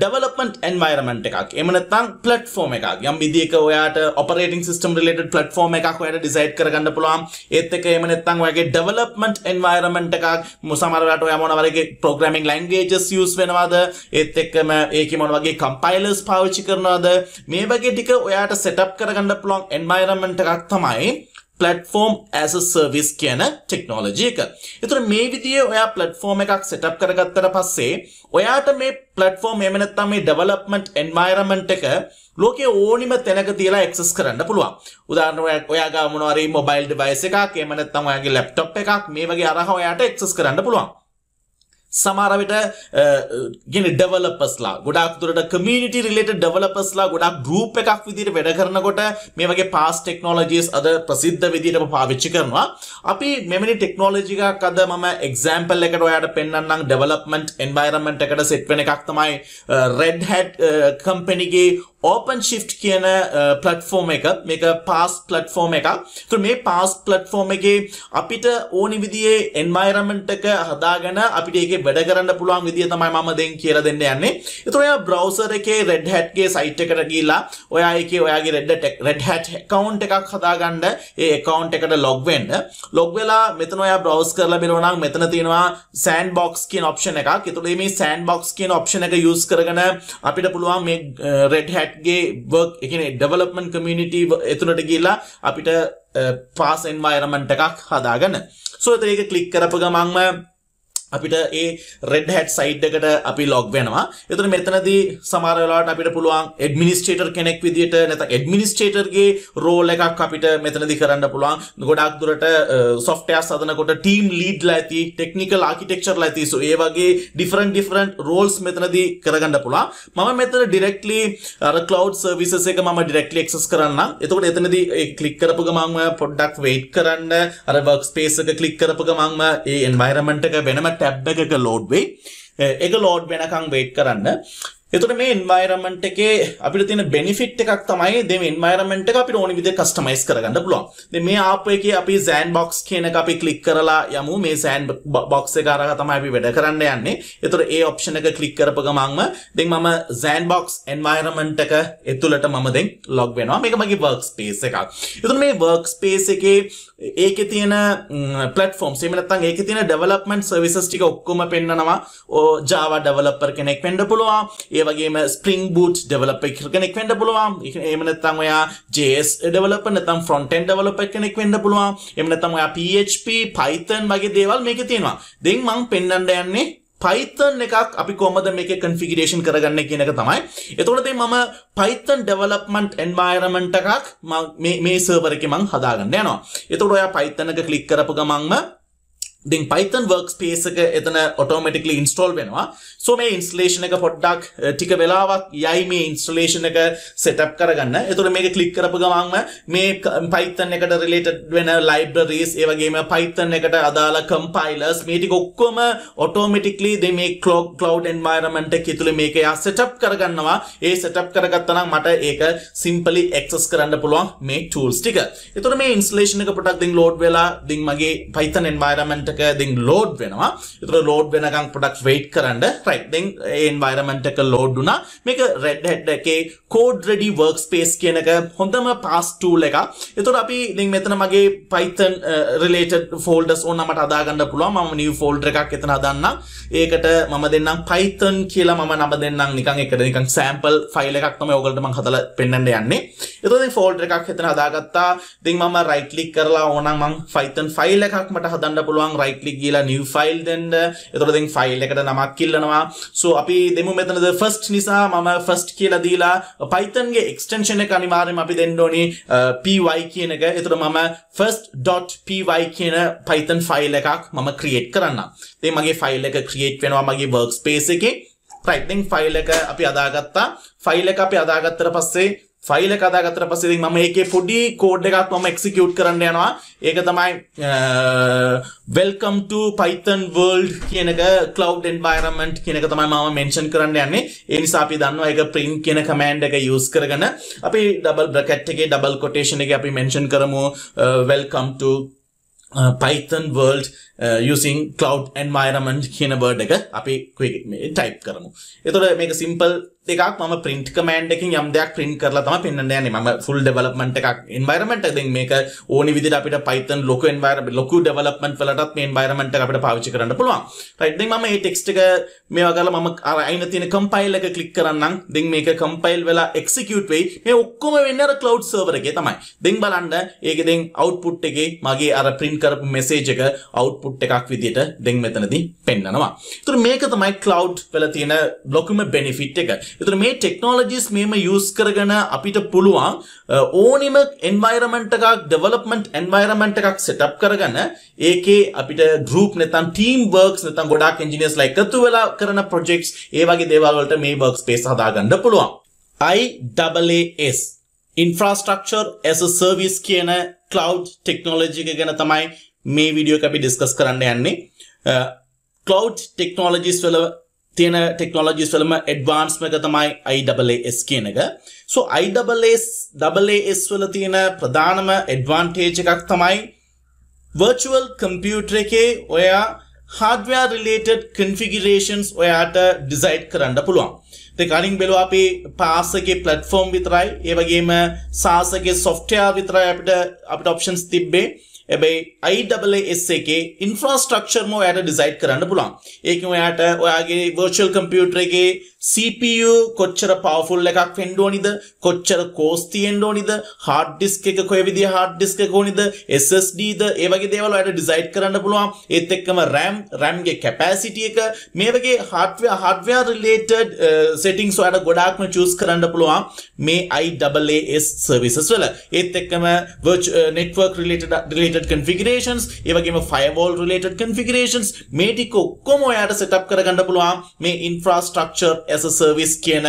ඩවලපමට eh, එන්වරමට එකක් එමනත්තං පලටෆෝර්ම එකක් යම් විදික ඔයාට ඔපරේටින් සිස්ටම් ලට පලටෆෝර්ම එකක් ඔයට ඩිසයිට් කරගන්න පුළුවන් ඒත් එක එමනත්තං ඔයගේ ඩවලපමට එන්වරමට එකක් මුසමරට ඔය මොනවලගේ පෝග්‍රමින් ලංගේජස් යස් වෙනවාද ඒත් එක්කම ඒක මොන වගේ කම්පයිලස් පාවිච්චි කරනවාද මේ වගේ ටික ඔයාට සෙටප් කරගන්න පුළුවන් එන්වරමට එකක් තමයි පලටෆෝර්ම් ඇස සර්විස් කියන ටෙක්නෝලජි එක. එතකොට මේ විදිහේ ඔයා ප්ලැට්ෆෝම් එකක් සෙටප් කරගත්තට පස්සේ ඔයාට මේ ප්ලැට්ෆෝම් එහෙම නැත්නම් මේ ඩෙවලොප්මන්ට් එන්වයරන්මන්ට් එක ලෝකයේ ඕනිම තැනක තියලා ඇක්සස් කරන්න පුළුවන්. උදාහරණයක් ඔයා ගාව මොනවා හරි මොබයිල් ඩිවයිස් එකක් එහෙම නැත්නම් ඔයාගේ ලැප්ටොප් එකක් මේ වගේ අරහ ඔයාට ඇක්සස් කරන්න පුළුවන්. සමාරවිට ගෙන ඩවලපස්ලා ගොඩක් තුරට කමිනිට රිලට ඩවලපස්ලා ගොඩක් ගරුප් එකක් විදිර වැඩ කරනකොට මේ වගේ පාස් ටෙක්නෝලජිස් අද ප්‍රසිද්ධ විදිරම පාවිච්චි කරනවා අපි මෙමනි ටෙක්නෝලජිකක් අද මම එක්සම්පල් එකට ඔයාට පෙන්න්නම් ඩවලපමට් එන්වරමට එකට සෙට්වෙන එකක් තමයි රෙඩ්හැඩ් කම්පෙනගේ ඕපන් ශිප් කියන පලට්ෆෝර්ම එක මේක පාස් පලට්ෆෝර්ම එක තු මේ පාස් පලට්ෆෝර්ම එක අපිට ඕනි විදියේ එන්වයිරමෙන්ට් එක හදාගන අපිට ඒක එකේ වැඩ කරන්න පුළුවන් විදිය තමයි මම දැන් කියලා දෙන්න යන්නේ. ඒතකොට ඔයා browser එකේ Red Hat ගේ site එකට ගිහිල්ලා ඔයා ඒකේ ඔයාගේ Red Hat Red Hat account එකක් හදාගන්න ඒ account එකට log වෙන්න. log වෙලා මෙතන ඔයා browse කරලා බලනවා නම් මෙතන තියෙනවා sandbox කියන option එකක්. ඒතකොට මේ sandbox කියන option එක use කරගෙන අපිට පුළුවන් මේ Red Hat ගේ work ඒ කියන්නේ development community එතුණට ගිහිල්ලා අපිට පාස් එන්වයරමන්ට් එකක් හදාගන්න. සෝ එතන ඒක ක්ලික් කරපු ගමන්ම අපිට ඒ රෙඩ් හැට් සයිට් එකට අපි ලොග් වෙනවා. එතන මෙතනදී සමහර වෙලාවට අපිට පුළුවන් ඇඩ්මිනිස්ට්‍රේටර් කෙනෙක් විදියට නැත්නම් ඇඩ්මිනිස්ට්‍රේටර්ගේ රෝල් එකක් අපිට මෙතනදී කරන්න පුළුවන්. ගොඩාක් දුරට සොෆ්ට්වෙයාර්ස් හදනකොට ටීම් ලීඩ්ලා ඇති, ටෙක්නිකල් ආකිටෙක්චර්ලා ඇති. සෝ ඒ වගේ ඩිෆරන්ට් ඩිෆරන්ට් රෝල්ස් මෙතනදී කරගන්න පුළුවන්. මම මෙතන ඩිරෙක්ට්ලි අර cloud services එක මම ඩිරෙක්ට්ලි ඇක්සස් කරන්නම්. එතකොට එතනදී ඒ ක්ලික් කරපු ගමන්ම පොඩ්ඩක් වෙයිට් කරන්න අර workspace එක ක්ලික් කරපු ගමන්ම ඒ environment එක වෙනම ටැබ් එකක ලෝඩ් වෙයි ඒක ලෝඩ් වෙනකං වේට් කරන්න එතුට මේ එන්වයිරමට එකේ අපි තින බෙනිෆිට් එකක් තමයි දෙ එන්වයිරමට එක අපි ඕනි විද කස්ටමයිස් කරගන්න පුළුවන් දෙ මේ ආප එක අපි සෑන් බොක්ස් කියන අපි කලික් කරලා යමු මේ සෑන් බොක්ස කාරග තමයි අපි වැඩ කරන්න යන්නේ එතුට ඒ ඔප්ෂණ එක කලික් කරපග මංම දෙ මම සෑන් බොක්ස් එන්වයිරමට එක එතුළට මමදෙන් ලොග් වෙනවා මේක මගේ වර්ක්ස් පේස එකක් එතු මේ වර්ක්ස් පේස එකේ ඒක තියෙන පලටෆෝම් සේමනත්තන් ඒක තියෙන ඩවලපමන්් සවිසස් ටික ඔක්කොම පෙන්න්නනවා ඕ ජාව ඩවලපර් කෙනෙක් වෙන්ඩ පුළුවන් ඒවගේම ස්පිං බූට් ඩවලප කෙනෙක් වෙන්ඩ පුළුවන් එමනත්තන් ඔයා ජේස් ඩවලප නතම් ෆොන්ටන් ඩවලප කෙනෙක් වෙන්ඩ පුළුවන් එමනතම් ඔයා PHP පයිතන් වගේ දේවල් මේක තියෙනවා දෙං මං පෙන්ඩන්ඩ යන්නේ පයිතන් එකක් අපි කොමද මේක කන්ෆිගරේෂන් කරගන්න කියනක තමයි එතොටද මම පයිතන් ඩෙවලප්මන්ට් එන්වයරමන්ට එකක් මේ සර්වරක මං හදාගන්න යනවා එතොට ඔයා පයිතනක කලික් කරපු ගමන්ම දෙන් Python workspace එක එතන automatically install වෙනවා. So මේ installation එක පොඩ්ඩක් eh, ටික වෙලාවක් යයි මේ installation එක setup කරගන්න. එතකොට මේක click කරපු ගමන්ම මේ Python එකට related වෙන libraries ඒ වගේම Python එකට අදාළ compilers මේ ටික ඔක්කොම automatically they මේ cloud environment එක ඇතුලේ මේක යා setup කරගන්නවා. ඒ setup කරගත්තා නම් මට ඒක simply access කරන්න පුළුවන් මේ tools ටික. එතකොට මේ installation එක පොඩ්ඩක් දෙන් load වෙලා දෙන් මගේ Python environment එක දෙන් ලෝඩ් වෙනවා එතකොට ලෝඩ් වෙනකන් ප්‍රොඩක්ට්ස් වෙයිට් කරන්න රයිට් දැන් ඒ එන්වයරන්මන්ට් එක ලෝඩ් වුණා මේක රෙඩ් හෙඩ් එකේ code ready workspace කියන එක හොඳම පාස් tool එකක් එතකොට අපි දැන් මෙතන මගේ python uh, related folders ඕන මට අදා ගන්න පුළුවන් මම new folder එකක් එතන අදන්නම් ඒකට මම දෙන්නම් python කියලා මම නම දෙන්නම් නිකන් එකට නිකන් sample ෆයිල් එකක් තමයි ඔයගලට මම හදලා පෙන්වන්න යන්නේ එතකොට දැන් folder එකක් එතන හදාගත්තා ඉතින් මම right click කරලා ඕනම් මම python ෆයිල් එකක් මට හදන්න පුළුවන් right click ගිලා new file දෙන්න. එතකොට දැන් file එකට නමක් කිල්ලනවා. so අපි දෙමු මෙතනද first නිසා මම first කියලා දීලා python ගේ extension එක අනිවාර්යයෙන්ම අපි දෙන්න ඕනි uh, py කියන එක. එතකොට මම first.py කියන python file එකක් මම create කරන්නම්. ඉතින් මගේ file එක create වෙනවා මගේ workspace එකේ. right then file එක අපි අදාගත්තා. file එක අපි අදාගත්තට පස්සේ ෆයිල කතා ගතර පස්සේ ඉතින් මම ඒකේ පොඩි කෝඩ් එකක් මම එක්සිකියුට් කරන්න යනවා. ඒක තමයි welcome to python world කියන එක cloud environment කියන එක තමයි මම mention කරන්න යන්නේ. ඒ නිසා අපි දන්නවා ඒක print කියන command එක use කරගෙන අපි double bracket එකේ double quotation එකේ අපි mention කරමු welcome to Uh, Python world uh, using cloud environment කියන word එක අපි quick type කරමු. එතකොට මේක simple දෙකක් මම print command එකකින් යම් දෙයක් print කරලා තමයි පෙන්වන්න යන්නේ. මම full development එකක් environment එක දැන් මේක ඕනි විදිහට අපිට Python ලොකු environment ලොකු development වලටත් මේ environment එක අපිට පාවිච්චි කරන්න පුළුවන්. right දැන් මම මේ text එක මේවා කරලා මම අර අයින තියෙන compile එක click කරන්නම්. දැන් මේක compile වෙලා execute වෙයි. මේ ඔක්කොම වෙන්නේ අර cloud server එකේ තමයි. දැන් බලන්න ඒක දැන් output එකේ මගේ අර print කරපු message එක output එකක් විදිහට දැන් මෙතනදී පෙන්නනවා. ඒතර මේක තමයි cloud වල තියෙන ලොකුම benefit එක. එතන මේ ටෙක්නෝලොජිස් මෙහෙම යූස් කරගෙන අපිට පුළුවන් ඕනිම එන්වයිරන්මන්ට් එකක් ඩෙවලොප්මන්ට් එන්වයිරන්මන්ට් එකක් සෙටප් කරගෙන ඒකේ අපිට ගෲප් නැත්නම් ටීම් වර්ක්ස් නැත්නම් ගොඩාක් එන්ජිනියර්ස්ලා එකතු වෙලා කරන ප්‍රොජෙක්ට්ස් ඒ වගේ දේවල් වලට මේ වර්ක් ස්පේස් හදාගන්න පුළුවන් IaaS infrastructure as a service කියන cloud technology එක ගැන තමයි මේ වීඩියෝ එක අපි ඩිස්කස් කරන්න යන්නේ cloud technologies වල තියෙන ටෙක්නොලජිස් වලම ඇඩ්වාන්ස්ම එක තමයි IAAS කියන එක. So IAAS වල තියෙන ප්‍රධානම ඇඩ්වාන්ටේජ් එකක් තමයි virtual computer එකේ ඔයා hardware related configurations ඔයාට decide කරන්න පුළුවන්. ඒ කලින් බැලුවා අපි PaaS එකේ platform විතරයි, ඒ වගේම SaaS එකේ software විතරයි අපිට අපිට options තිබ්බේ. හැබැයි IAAS එකේ ඉන්ෆ්‍රාස්ට්‍රක්චර් ම ඔයාට ඩිසයිඩ් කරන්න පුළුවන්. ඒකම ඔයාට ඔයාගේ වර්චුවල් කම්පියුටර් එකේ CPU කොච්චර පවර්ෆුල් එකක් වෙන්න ඕනිද? කොච්චර කෝස් තියෙන්න ඕනිද? hard disk එක කොයි විදිහේ hard disk එකක ඕනිද? SSD ද ඒ වගේ දේවල් ඔයාට ඩිසයිඩ් කරන්න පුළුවන්. ඒත් එක්කම RAM, RAM ගේ capacity එක මේ වගේ hardware hardware related uh, settings ඔයාට ගොඩාක්ම choose කරන්න පුළුවන් මේ IAAS services වල. ඒත් එක්කම uh, network related related related configurations ඒ වගේම firewall related configurations මේ ටික ඔක්කොම ඔයාට setup කරගන්න පුළුවන් මේ infrastructure as a service කියන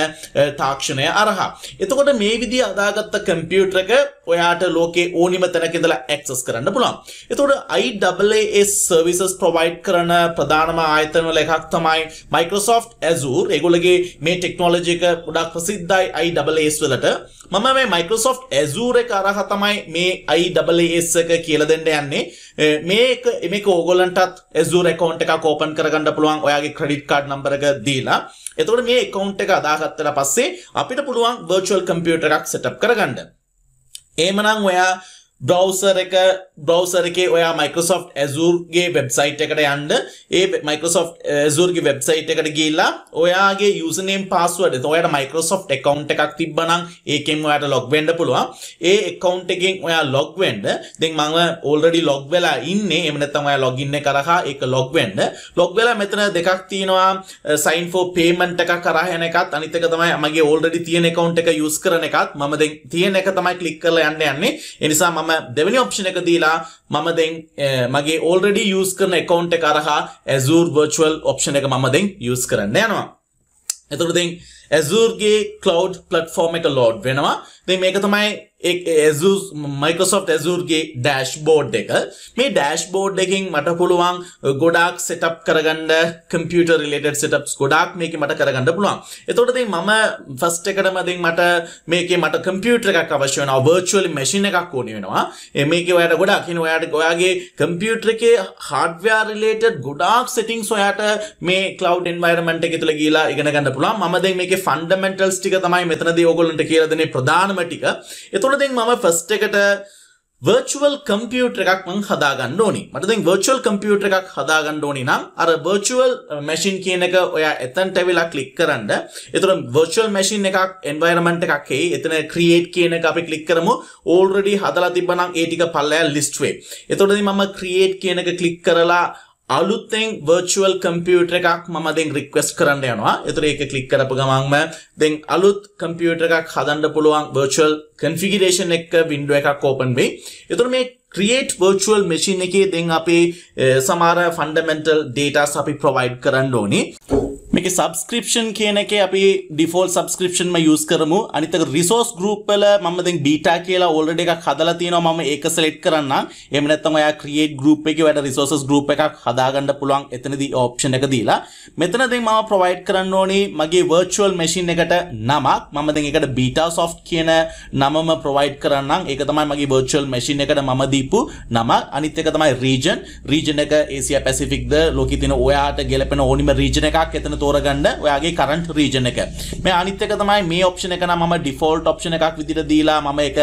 තාක්ෂණය අරහා. එතකොට මේ විදිහ අදාගත්ත කම්පියුටර් එක ඔයාට ලෝකේ ඕනිම තැනක ඉඳලා access කරන්න පුළුවන්. එතකොට IaaS services provide කරන ප්‍රධානම ආයතන වල එකක් තමයි Microsoft Azure. ඒගොල්ලගේ මේ ටෙක්නොලොජි එක ගොඩක් ප්‍රසිද්ධයි IaaS වලට. මම මේ Microsoft Azure එක අරහා තමයි මේ IaaS එක කියලා දෙන්න යන්නේ මේක මේක ඕගොල්ලන්ටත් Azure account එකක් open කරගන්න පුළුවන් ඔයාගේ credit card number එක දීලා. එතකොට මේ account එක අදාගත්තට පස්සේ අපිට පුළුවන් virtual computer එකක් setup කරගන්න. එහෙමනම් ඔයා බ්‍රවසර එක බ්‍රවසර එකේ ඔයා Microsoft Azureගේ වෙබ්සයිට් එකට යන්න ඒ Microsoft eh, Azureගේ වෙබ්සයිට් එකට ගිහිල්ලා ඔයාගේ username password එතකොට ඔයාට Microsoft account එකක් තිබ්බනම් ඒකෙන් ඔයාට log වෙන්න පුළුවන් ඒ account එකෙන් ඔයා log වෙන්න දැන් මම already log වෙලා ඉන්නේ එහෙම නැත්නම් ඔයා login එක කරහා ඒක log වෙන්න log වෙලා මෙතන දෙකක් තියෙනවා eh, sign for payment එකක් කරා යන එකත් අනිත් එක තමයි මගේ already තියෙන account එක use කරන එකත් මම දැන් තියෙන එක තමයි click කරලා යන්න යන්නේ ඒ නිසා මම මම දෙවැනි ඔප්ෂන් එක දීලා මම දැන් මගේ ඕල්රෙඩි යූස් කරන account එක අරහා Azure virtual option එක මම දැන් use කරන්න යනවා. එතකොට දැන් Azureගේ cloud platform එක load වෙනවා. දැන් මේක තමයි ඇසුස් මයිකසොෆ් ඇසුර්ගේ ඩෑශ් බෝඩ් එක මේ ඩෑශ් බෝඩ් එකින් මට පුළුවන් uh, ගොඩක් සෙටප් කරගන්න කම්පියට රිලට සටප් ගොඩක් මේක මට කරගන්න පුළුවන් එතොටති මම ෆස්ට එකට මදින් මට මේක මට කම්පියුටර එකක් අවශ්‍යන වර්චුවල මැසින එකක් ඕනි වෙනවා මේක ඔයට ගොඩක් හින ඔයාට ගොයාගේ කම්පියුටර එකේ හඩ්වයා රිලට ගොඩක් සිටිං සොයාට මේ කලව් එන්වරමට එක තුළ ගීලා ඉගෙනගන්න පුළුවන් මද මේක ෆන්ඩමෙන්ටල්ස් ටික තමයි මෙතනද ඕගොලන්ට කියලදන ප්‍රධානමටික එත තුළදින් මම ෆස්ට එකට වර්ල් කම්පියුට එකක් මං හදාගන්න ඕනි මටති වර්ල් කම්පියුට එකක් හදාගන්න ඕනි නම් අර වර්ල් මැසින් uh, කියන එක ඔයා එතන්ට වෙලා කලික් කරන්න එතුර වර්ල් මැසින් එකක් එන්වයිරමට එකක්හේ එතන ක්‍රියේට් කියන එක අපි කලික් කරමු ඕල්රඩි හදලා තිබනම් ඒටික පල්ලෑ ලිස්ට්වේ එතොටද මම ක්‍රියේට් කියන එක කලික් කරලා අලුත්තෙන් වර්ල් කම්පියුට එකක් ම දෙන් රික්වස් කරන්න යනවා එතර ඒක කලික් කරප ගමන්ම දෙන් අලුත් කම්පියුට එකක් හදන්ඩ පුළුවන් වර්ල් කන්ෆිගිරේෂන් එක වින්ඩුව එකක් කෝපන් වෙයි එතුර මේ ක්‍රියේට් වර්ල් මෙචින් එකේ දෙන් අපි සමාර ෆන්ඩමෙන්ටල් ඩේටස් අපි ප්‍රොවයිඩ් කරන්න ඕනි මේක සබස්ක්‍රපෂන් කියන එක අපි ඩිෆෝල් සබස්ක්‍රපෂන්ම යස් කරමු අනිතක රිසෝස් ගරුප්පල මද බීට කියලා ඔල්ඩ එකක් හදල තියෙන ම ඒක සලෙට් කරන්න එමනත්තම ක්‍රියේට් ගරුප් එක වැඩ රිසෝස් ගරුප් එකක් හදාගන්න පුළුවන් එතනද ඔප්ෂණ එක දීලා මෙතනද ම ප්‍රවයිට් කරන්න ඕනි මගේ වර්ල් මැසින් එකට නමක් මමද එකට බීට සොෆ් කියන නමම ප්‍රවයිට් කරන්න එක තමයි මගේ වර්ල් මැසින් එකට මම දීපු නමක් අනිත් එක තමයි රීජන් රීජන එක ඒසිය පැසිෆික්ද ලෝක තින ඔයාට ගෙලපෙන ඕනිම රීජන එකක් එතනතු තෝරගන්න ඔයාගේ කරන්ට් රීජන එක මේ අනිත්තක තමයි මේ ඔප්ෂන එක නම් මම ඩිෆෝල්ට් ඔප්ෂන එකක් විදිර දීලා මම එක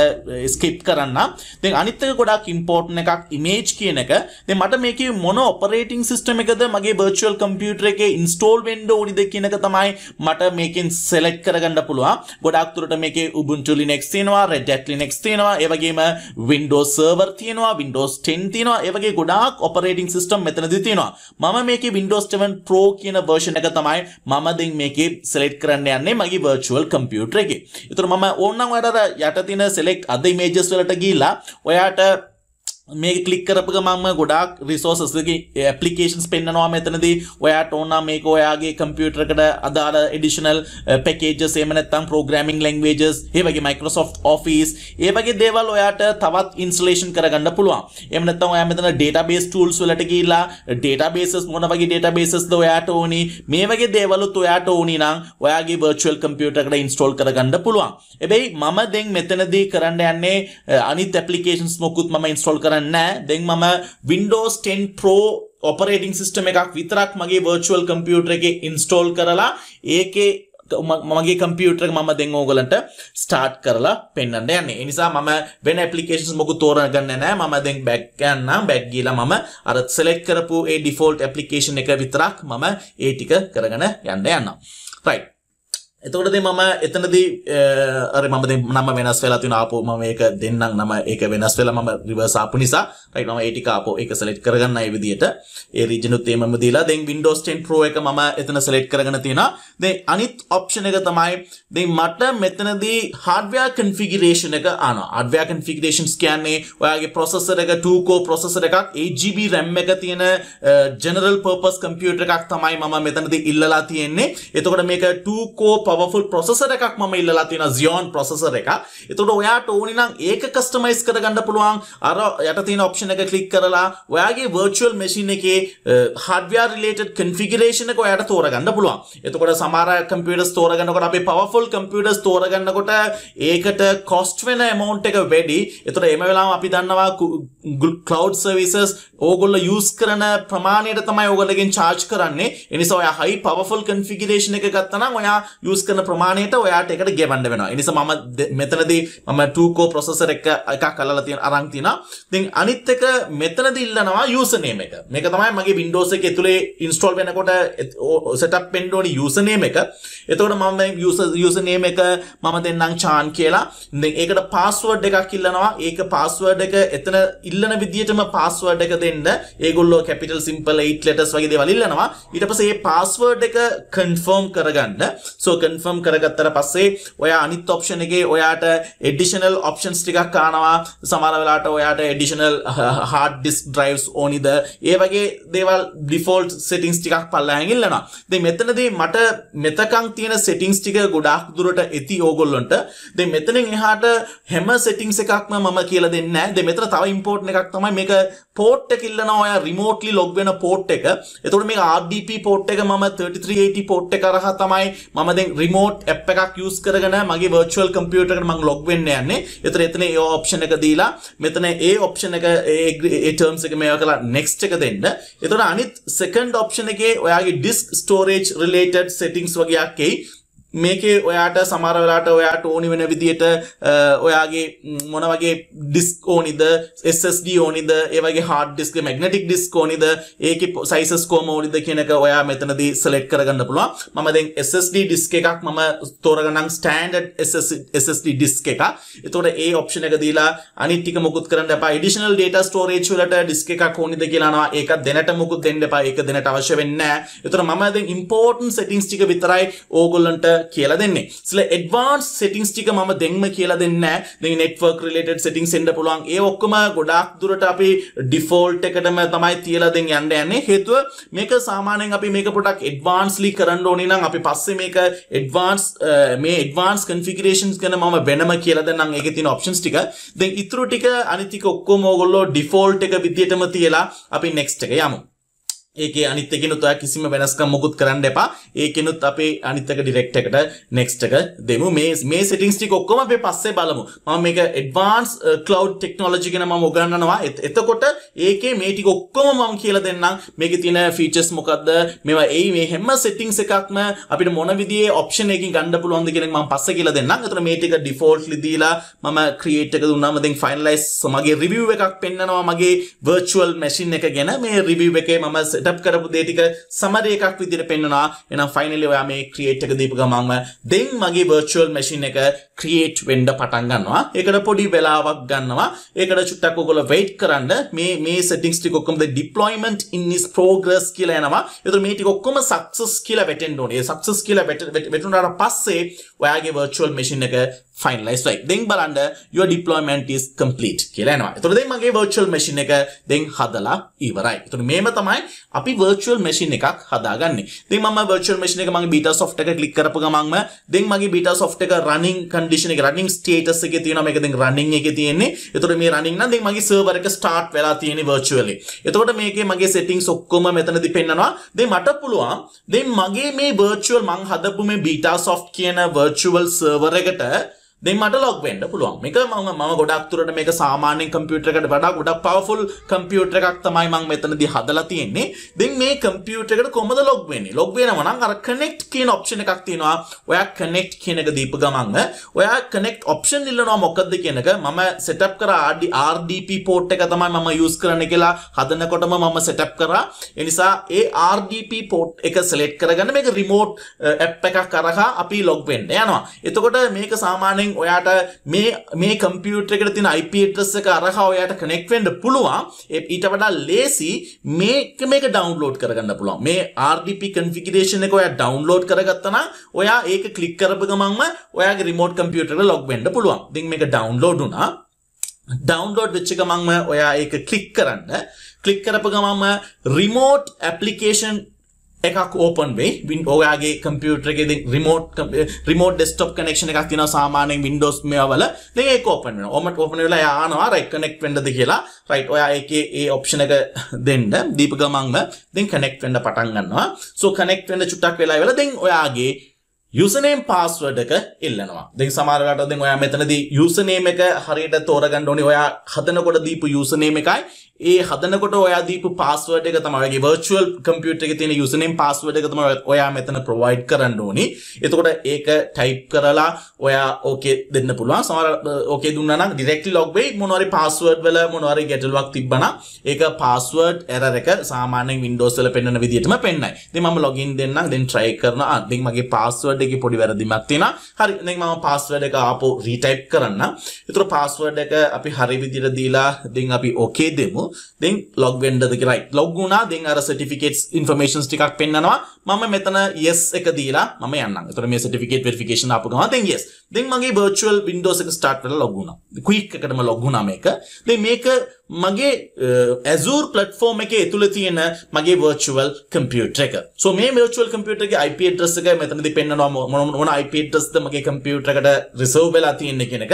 ස්කිප් කරන්න දෙ අනිත්තක ගොඩක් ඉම්පෝර්ට්න එකක් ඉමේජ් කියන එක දෙ මට මේක මොන ඔපරේටිං සිස්ටම එකද මගේ බර්චුවල් කම්පියුටර එක ඉන්ස්ටෝල් වෙන්ඩ ඕනිද කියනක තමයි මට මේකින් සෙලෙක් කරගන්න පුළුවන් ගොඩක්තුරට මේක උබුන්ටු ලිනෙක් තියෙනවා රෙඩ්ඩැට් ලිනෙක්ස් තියෙනවා ඒවගේම වින්ඩෝ සර්වර් තියෙනවා වින්ඩෝස් 10 තියෙනවා ඒවගේ ගොඩක් ඔපරේටිං සිස්ටම් මෙතනදි තියෙනවා මම මේකේ වින්ඩෝස් 7 Pro කියන version එක තමයි තමයි මමදින් මේක සෙලෙට් කරන්න යන්නේ මගේ වර්චුවල් කම්පියුටර එක. ඒතර මම ඕනනම් ඔයාලට යට තියෙන සෙලෙක්ට් අද ඉමේජස් වලට ගිහිලා ඔයාට මේ කලික් කරපු මම ගොඩක් රිසෝසස්ගේ ඇපලිකේන්ස් පෙන්න්නවා මෙතනද ඔයාට ඕන්න මේක ඔයාගේ කම්පියුටරකට අදාළ එඩිෂනල් පැකේජ සේමනත්තම් පෝග්‍රමින් ලංවේජස් ඒවගේ මයිකෝසොෆ් ෆිස් ඒවගේ දේවල් ඔයාට තවත් ඉන්ස්ලේෂන් කරගන්න පුළුවන් එමනත්තම ඔයා මෙතන ඩේටබේස් ටූල්ස් වලට කියලා ඩේටබේසස් eh, මොන වගේ ඩේටබේසස් ඔයාට ඕනි මේ වගේ දේවලුත් ඔයාට ඕනි නම් ඔයාගේ වර්ල් කම්පියුටරකට ඉන්ස්ටෝල් කරගන්න පුළුවන් එබැයි මම දෙන් මෙතනදී කරන්න යන්නේ eh, අනි තැපලිකේන්ස් මොකුත් ම ඉන්ස්ටෝල් කර කරන්න දැන් මම Windows 10 Pro ඔපරේටිං සිස්ටම් එකක් විතරක් මගේ වර්චුවල් කම්පියුටර් එකේ ඉන්ස්ටෝල් කරලා ඒකේ මගේ කම්පියුටර් එක මම දැන් ඕගලන්ට ස්ටාර්ට් කරලා පෙන්වන්න යන්නේ. ඒ නිසා මම වෙන ඇප්ලිකේෂන්ස් මොකුත් තෝරගන්නේ නැහැ. මම දැන් බෑක් යන්නම්. බෑක් ගිහලා මම අර select කරපු ඒ default application එක විතරක් මම ඒ ටික කරගෙන යන්න යනවා. right එතකොටද මම එතනදී අර මම නම වෙනස් වෙලා තියෙන ආපෝ මම ඒක දෙන්නම් නම ඒක වෙනස් වෙලා මම රිවර්ස් ආපු නිසා රයිට් මම ඒ ටික ආපෝ ඒක සෙලෙක්ට් කරගන්න ඒ විදිහට ඒ රීජන් උත් එමම දීලා දැන් Windows 10 Pro එක මම එතන සෙලෙක්ට් කරගෙන තියෙනවා දැන් අනිත් ඔප්ෂන් එක තමයි දැන් මට මෙතනදී hardware configuration එක ආනවා hardware configurations කියන්නේ ඔයාගේ processor එක 2 core processor එකක් 8GB RAM එක තියෙන general purpose computer එකක් තමයි මම මෙතනදී ඉල්ලලා තියෙන්නේ එතකොට මේක 2 core පවෆුල් ප්‍රොසෙසර් එකක් මම ඉල්ලලා තියෙනවා Xeon ප්‍රොසෙසර් එකක්. එතකොට ඔයාට ඕනි නම් ඒක කස්ටමයිස් කරගන්න පුළුවන්. අර යට තියෙන ඔප්ෂන් එක ක්ලික් කරලා ඔයාගේ virtual machine එකේ hardware related configuration එක ඔයාට තෝරගන්න පුළුවන්. එතකොට සමහර computers තෝරගන්නකොට අපි powerful computers තෝරගන්නකොට ඒකට cost වෙන amount එක වැඩි. එතකොට එම වෙලාවම අපි දන්නවා cloud services ඕගොල්ල යස් කරන ප්‍රමාණයට තමයි ඔගලගෙන් චාර්ජ් කරන්නේ එනිසා ඔයා හයි පවෆුල් කන්ෆිගරේෂන් එක ගත්තනම් ඔයා යස් කරන ප්‍රමාණයට ඔයාට එකට ගෙවන්න වෙනවා එනිසා මම මෙතනදී මම ටූකෝ ප්‍රොසෙසර් එක එකක් අල්ලලා තියෙන අරන් තිනා ඉතින් අනිත් එක මෙතනදී ඉල්ලනවා යූසර් නේම් එක මේක තමයි මගේ Windows එකේ ඇතුලේ ඉන්ස්ටෝල් වෙනකොට සෙටප් වෙන්න ඕනි යූසර් නේම් එක එතකොට මම යූසර් යූසර් නේම් එක මම දෙන්නම් චාන් කියලා ඉතින් ඒකට පාස්වර්ඩ් එකක් ඉල්ලනවා ඒක පාස්වර්ඩ් එක එතන ඉල්ලන විදියටම පාස්වර්ඩ් එක දෙන්න එන්න ඒගොල්ලෝ කැපිටල් සිම්පල් 8 letters වගේ දේවල් ඉල්ලනවා ඊට පස්සේ මේ පාස්වර්ඩ් එක කන්ෆර්ම් කරගන්න සෝ කන්ෆර්ම් කරගත්තට පස්සේ ඔයා අනිත් ඔප්ෂන් එකේ ඔයාට ඇඩිෂනල් ඔප්ෂන්ස් ටිකක් ආනවා සමහර වෙලාවට ඔයාට ඇඩිෂනල් hard disk drives ඕනිද ඒ වගේ දේවල් default settings ටිකක් පල්ලෙහාන් ඉල්ලනවා දැන් මෙතනදී මට මෙතකන් තියෙන settings ටික ගොඩාක් දුරට ඇති ඕගොල්ලන්ට දැන් මෙතනින් එහාට හැම settings එකක්ම මම කියලා දෙන්නේ නැහැ දැන් මෙතන තව important එකක් තමයි මේක port එක ඉල්ලනවා ඔයා රිමෝට්ලි ලොග් වෙන පෝට් එක. එතකොට මේක RDP පෝට් එක මම 3380 පෝට් එක කරහා තමයි මම දැන් රිමෝට් ඇප් එකක් යූස් කරගෙන මගේ virtual computer එකට මම ලොග් වෙන්න යන්නේ. එතන එතන ඒ option එක දීලා මෙතන ඒ option එක ඒ terms එක මේවා කරලා next එක දෙන්න. එතකොට අනිත් second option එකේ ඔයාගේ disk storage related settings වගේ එකක් එයි. මේකේ ඔයාට සමහර වෙලාවට ඔයාට ඕනි වෙන විදියට ඔයාගේ මොන වගේ ඩිස්ක් ඕනිද SSD ඕනිද ඒ වගේ hard disk magnetic disk ඕනිද ඒකේ sizes කොහම ඕනිද කියන එක ඔයා මෙතනදී select කරගන්න පුළුවන් මම දැන් SSD disk එකක් මම තෝරගන්නම් standard SSD disk එක. එතකොට ඒ option එක දීලා අනිත් ටික මුකුත් කරන්න එපා. additional data storage වලට disk එකක් ඕනිද කියලා අනවා. ඒක දැනට මුකුත් දෙන්න එපා. ඒක දැනට අවශ්‍ය වෙන්නේ නැහැ. එතකොට මම දැන් important settings ටික විතරයි ඕගොල්ලන්ට කියලා දෙන්නේ. ඉතල ඇඩ්වාන්ස් සෙටින්ග්ස් ටික මම දෙන්න කියලා දෙන්නේ නැහැ. දැන් network related settings එන්න පුළුවන්. ඒ ඔක්කොම ගොඩාක් දුරට අපි default එකටම තමයි තියලා දෙන්න යන්න යන්නේ. හේතුව මේක සාමාන්‍යයෙන් අපි මේක පොඩක් advancedly කරන්න ඕනේ නම් අපි පස්සේ මේක advance මේ advanced configurations ගැන මම වෙනම කියලා දෙන්නම්. ඒකේ තියෙන options ටික. දැන් ඉතුරු ටික අනිත් ටික ඔක්කොම ඕගොල්ලෝ default එක විදියටම තියලා අපි next එක යමු. ඒකේ අනිත් එකෙනුත් ඔයා කිසිම වෙනස්කම් මොකුත් කරන්න එපා. ඒකෙනුත් අපේ අනිත් එක ඩිරෙක්ට් එකට නෙක්ස්ට් එක දෙමු. මේ මේ සෙටින්ග්ස් ටික ඔක්කොම අපි පස්සේ බලමු. මම මේක ඇඩ්වාන්ස් ක්ලවුඩ් ටෙක්නොලොජි ගැන මම උගන්වනවා. එතකොට ඒකේ මේ ටික ඔක්කොම මම කියලා දෙන්නම්. මේකේ තියෙන ෆීචර්ස් මොකද්ද? මේවා එයි මේ හැම සෙටින්ග්ස් එකක්ම අපිට මොන විදිහේ ඔප්ෂන් එකකින් ගන්න පුළුවන්ද කියන එක මම පස්සේ කියලා දෙන්නම්. ඒතර මේ ටික ඩිෆෝල්ට්ලි දීලා මම ක්‍රියේට් එක දුන්නාම දැන් ෆයිනලයිස් මගේ රිවිව් එකක් පෙන්නනවා මගේ වර්චුවල් මැෂින් එක ගැන. මේ රිවිව් එකේ මම සෙටප් කරපු දේ ටික සමර එකක් විදිහට පෙන්වනවා. එහෙනම් ෆයිනලි ඔයා මේ ක්‍රියේට් එක දීපු ගමන්ම දැන් මගේ වර්චුවල් මැෂින් එක ක්‍රියේට් වෙන්න පටන් ගන්නවා. ඒකට පොඩි වෙලාවක් ගන්නවා. ඒකට චුට්ටක් ඔයගොල්ලෝ වෙයිට් කරන්න මේ මේ සෙටින්ග්ස් ටික ඔක්කොම deployment in is progress කියලා යනවා. ඒතර මේ ටික ඔක්කොම success කියලා වැටෙන්න ඕනේ. ඒ success කියලා වැටුණාට පස්සේ ඔයාගේ virtual machine එක ෆයිනලයිස් වෙයි. දැන් බලන්න your deployment is complete කියලා එනවා. එතකොට දැන් මගේ virtual machine එක දැන් හදලා ඉවරයි. එතකොට මේම තමයි අපි virtual machine එකක් හදාගන්නේ. දැන් මම virtual machine එක මගේ beta soft එක click කරපු ගමන්ම දැන් මගේ beta soft එක running condition එක running status එකේ තියෙනවා මේක දැන් running එකේ තියෙන්නේ. එතකොට මේ running නම් දැන් මගේ server එක start වෙලා තියෙන්නේ virtually. එතකොට මේකේ මගේ settings ඔක්කොම මෙතනදී පෙන්නනවා. දැන් මට පුළුවන් දැන් මගේ මේ virtual මං හදපු මේ beta soft කියන virtual server එකට දැන් මට ලොග් වෙන්න පුළුවන්. මේක මම මම ගොඩක් දුරට මේක සාමාන්‍ය කම්පියුටර් එකකට වඩා ගොඩක් powerful කම්පියුටර් එකක් තමයි මම මෙතනදී හදලා තියෙන්නේ. දැන් මේ කම්පියුටර් එකට කොහමද ලොග් වෙන්නේ? ලොග් වෙනවා නම් අර connect කියන option එකක් තියෙනවා. ඔයා connect කියන එක දීප ගමන්ම ඔයා connect option ඉල්ලනවා මොකද්ද කියන එක මම setup කර RDP port එක තමයි මම use කරන්න කියලා හදනකොටම මම setup කරා. ඒ නිසා ඒ RDP port එක select කරගන්න මේක remote eh, app එකක් කරහා අපි log වෙන්න යනවා. එතකොට මේක සාමාන්‍යයෙන් වලින් ඔයාට මේ මේ කම්පියුටර් එකට තියෙන IP address එක අරහා ඔයාට connect වෙන්න පුළුවන්. ඊට වඩා ලේසි මේක මේක download කරගන්න පුළුවන්. මේ RDP configuration එක ඔයා download කරගත්තා නම් ඔයා ඒක click කරපු ගමන්ම ඔයාගේ remote computer එකට log වෙන්න පුළුවන්. ඉතින් මේක download වුණා. ඩවන්ලෝඩ් වෙච්ච ගමන්ම ඔයා ඒක ක්ලික් කරන්න ක්ලික් කරපු ගමන්ම රිමෝට් ඇප්ලිකේෂන් එකක් ඕපන් වෙයි වින් ඔයාගේ කම්පියුටර් එකේ රිමෝට් රිමෝට් ඩෙස්ක්ටොප් කනෙක්ෂන් එකක් තියෙනවා සාමාන්‍යයෙන් Windows මේවවල ඉතින් ඒක ඕපන් වෙනවා ඕමට ඕපන් වෙලා එයා ආනවා රයිට් කනෙක්ට් වෙන්නද කියලා රයිට් ඔයා ඒකේ ඒ ඔප්ෂන් එක දෙන්න දීප ගමන්ම දැන් කනෙක්ට් වෙන්න පටන් ගන්නවා සෝ කනෙක්ට් වෙන්න චුට්ටක් වෙලා ඉවලා දැන් ඔයාගේ යුසනේම් පාස්වර්ඩ් එක ඉල්ලනවා. දැන් සමහර වෙලාවට දැන් ඔයා මෙතනදී යුසනේම් එක හරියට තෝරගන්න ඕනේ. ඔයා හදනකොට දීපු යුසනේම් එකයි ඒ හදනකොට ඔයා දීපු පාස්වර්ඩ් එක තමයි ඔයගේ virtual computer එකේ තියෙන username password එක තමයි ඔයා මෙතන provide කරන්න ඕනි. එතකොට ඒක type කරලා ඔයා ඕකේ දෙන්න පුළුවන්. සමහර ඕකේ දුන්නා නම් directly log වෙයි මොනවා හරි password වල මොනවා හරි ගැටලුවක් තිබ්බනම් ඒක password error එක සාමාන්‍යයෙන් Windows වල පෙන්වන විදිහටම පෙන්නයි. ඉතින් මම login දෙන්නම් then try කරනවා. දැන් මගේ password එකේ පොඩි වැරදිමක් තියෙනවා. හරි දැන් මම password එක ආපහු retype කරන්න. ඒතර password එක අපි හරි විදිහට දීලා දැන් අපි okay දෙමු. දැන් ලොග් වෙන්නද කියලා. ලොග් වුණා දැන් අර සර්ටිෆිකේට්ස් ඉන්ෆර්මේෂන්ස් ටිකක් පෙන්නනවා. මම මෙතන yes එක දීලා මම යන්නම්. එතකොට මේ සර්ටිෆිකේට් වෙරිෆිකේෂන් ආපු ගමන් දැන් yes. දැන් මගේ virtual windows එක start වෙලා ලොග් වුණා. quick එකටම ලොග් වුණා මේක. දැන් මේක මගේ ඇසූර් පලටෆෝර්ම් එක තුළ තියෙන මගේ වර්ල් කම්පියට එක සොම ෝල් කම්පියටගේ අයිපටස් එක මෙතනදි පෙන්න්නවා මොන අයිපටස්ද මගේ කම්පියුටකට රිසෝ් වෙලා තියෙන්නේ කෙනක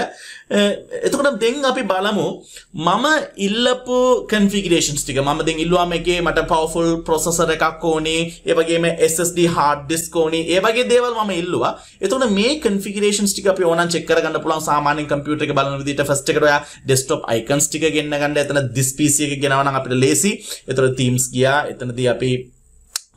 එතකොට දෙන් අපි බලමු මම ඉල්ලපු කන්ෆිගරේෂන්ස් ටික මම දෙ ඉල්වාම එකේ මට පවෆුල් ප්‍රොසසර එකක් ඕනේ ඒවගේම SSD හාඩ් ඩිස්ක ඕනේ ඒවගේ දේවල් මම ඉල්ලවා එතුන මේ කන්ෆිගරේෂන්ස් ටික අපි ඕන චෙක්කරගන්න පුළන් සාමානෙන් කම්පියුට එක බලන විදිට ෆස්ටකරයා ඩෙස්ටොප් අයිකන්ස් ටික ගන්න ගන්න අපිට එතන this PC එක ගෙනවනම් අපිට ලේසි. ඒතර themes ගියා. එතනදී අපි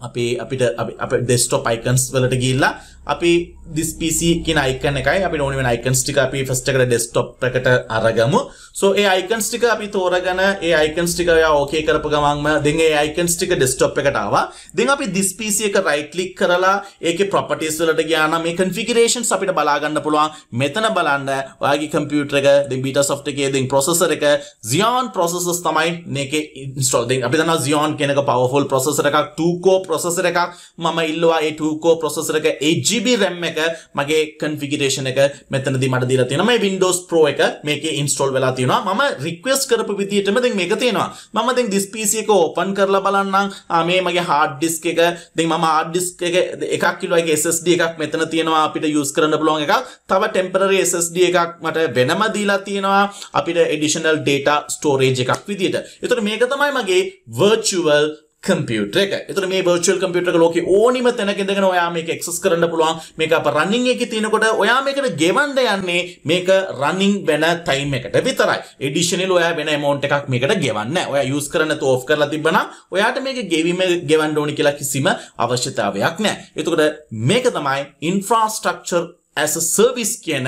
අපේ අපිට අපේ desktop icons වලට ගිහිල්ලා අපි this PC කියන icon එකයි අපි ඕන වෙන icons ටික අපි first එකට desktop එකට අරගමු. so ඒ icons ටික අපි තෝරගෙන ඒ icons ටික ඔයා okay කරපු ගමන්ම දැන් ඒ icons ටික desktop එකට ආවා. දැන් අපි this PC එක right click කරලා ඒකේ properties වලට ගියා නම් මේ configurations අපිට බලා ගන්න පුළුවන්. මෙතන බලන්න ඔයාගේ computer එක දැන් Betasoft එකේ දැන් processor එක Xeon processors තමයි මේකේ install. දැන් අපි දන්නවා Xeon කියන එක powerful processor එකක් 2 core processor එකක්. මම ඉල්ලුවා ඒ 2 core processor එක 8 6GB RAM එක මගේ configuration එක මෙතනදී මට දීලා තියෙනවා මේ Windows Pro එක මේකේ install වෙලා තියෙනවා මම request කරපු විදිහටම දැන් මේක තියෙනවා මම දැන් this PC එක open කරලා බලන්නම් මේ මගේ hard disk එක දැන් මම hard disk එක එකක් කිලෝ එක SSD එකක් මෙතන තියෙනවා අපිට use කරන්න පුළුවන් එකක් තව temporary SSD එකක් මට වෙනම දීලා තියෙනවා අපිට additional data storage එකක් විදිහට එතකොට මේක තමයි මගේ virtual කම්පියුටර් එක. එතකොට මේ virtual computer එක ලෝකේ ඕනිම තැනක ඉඳගෙන ඔයා මේක access කරන්න පුළුවන්. මේක අප running එකේ තියෙනකොට ඔයා මේකට ගෙවන්න යන්නේ මේක running වෙන time එකට විතරයි. additional ඔයා වෙන amount එකක් මේකට ගෙවන්නේ නැහැ. ඔයා use කරන්න නැතුව off කරලා තිබ්බනම් ඔයාට මේක ගෙවීම ගෙවන්න ඕනි කියලා කිසිම අවශ්‍යතාවයක් නැහැ. එතකොට මේක තමයි infrastructure as a service කියන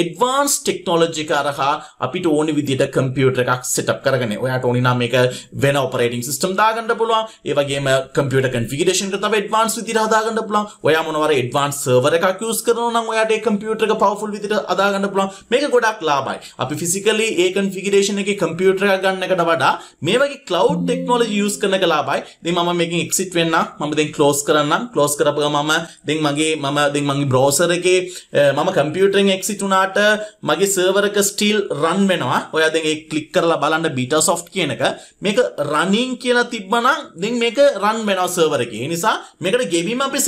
advanced technology එක අරහා අපිට ඕනි විදිහට computer එකක් setup කරගන්න. ඔයාට ඕනි නම් මේක වෙන operating system දාගන්න පුළුවන්. ඒ වගේම computer configuration එක තමයි advanced විදිහට හදාගන්න පුළුවන්. ඔයා මොනවා හරි advanced server එකක් use කරනවා නම් ඔයාට ඒ computer එක powerful විදිහට හදාගන්න පුළුවන්. මේක ගොඩක් ලාභයි. අපි physically ඒ configuration එකේ computer එකක් ගන්න එකට වඩා මේ වගේ cloud technology use කරන එක ලාභයි. ඉතින් මම මේකෙන් exit වෙන්න මම දැන් close කරන්නම්. close කරපුවා මම දැන් මගේ මම දැන් මගේ browser එකේ Uh, මම කම්පියුටරෙන් එක්සිට් වුණාට මගේ සර්වර් එක ස්ටිල් රන් වෙනවා. ඔයා දැන් ඒක ක්ලික් කරලා බලන්න Betasoft කියන එක. මේක රනින් කියලා තිබ්බනම් දැන් මේක රන් වෙනවා සර්වර් එකේ. ඒ නිසා මේකට ගෙවීම අපි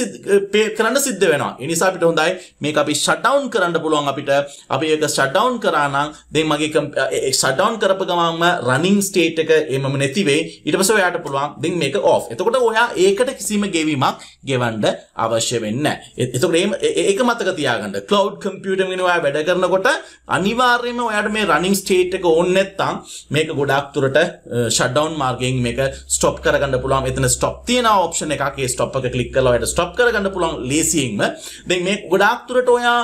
කරන්න සිද්ධ වෙනවා. ඒ නිසා අපිට හොඳයි මේක අපි ෂට් ඩවුන් කරන්න පුළුවන් අපිට. අපි ඒක ෂට් ඩවුන් කරා නම් දැන් මගේ ෂට් ඩවුන් කරපු ගමන්ම රනින් ස්ටේට් එක එමම නැති වෙයි. ඊට පස්සේ ඔයාට පුළුවන් දැන් මේක off. එතකොට ඔයා ඒකට කිසිම ගෙවීමක් ගෙවන්න අවශ්‍ය වෙන්නේ නැහැ. එතකොට ඒක මතක තියාගන්න කරගන්න කලව් කම්පියුටමිනිවා වැඩ කරනකොට අනිවාර්යයෙන්ම ඔයාට මේ රනිින් ස්ටේට් එක ඕන්න නැත්තම් මේක ගොඩක් තුරට ෂඩ්ඩවන් මාර්ගෙන් මේක ස්ටොප් කරගන්න පුළුවන් එතන ස්ටොප් තියෙන ඔප්ෂන් එකේ ස්ටොප් එක ක්ලික් කරලා ඔයාට ස්ටොප් කරගන්න පුළුවන් ලේසියෙන්ම දැන් මේ ගොඩක් තුරට ඔයා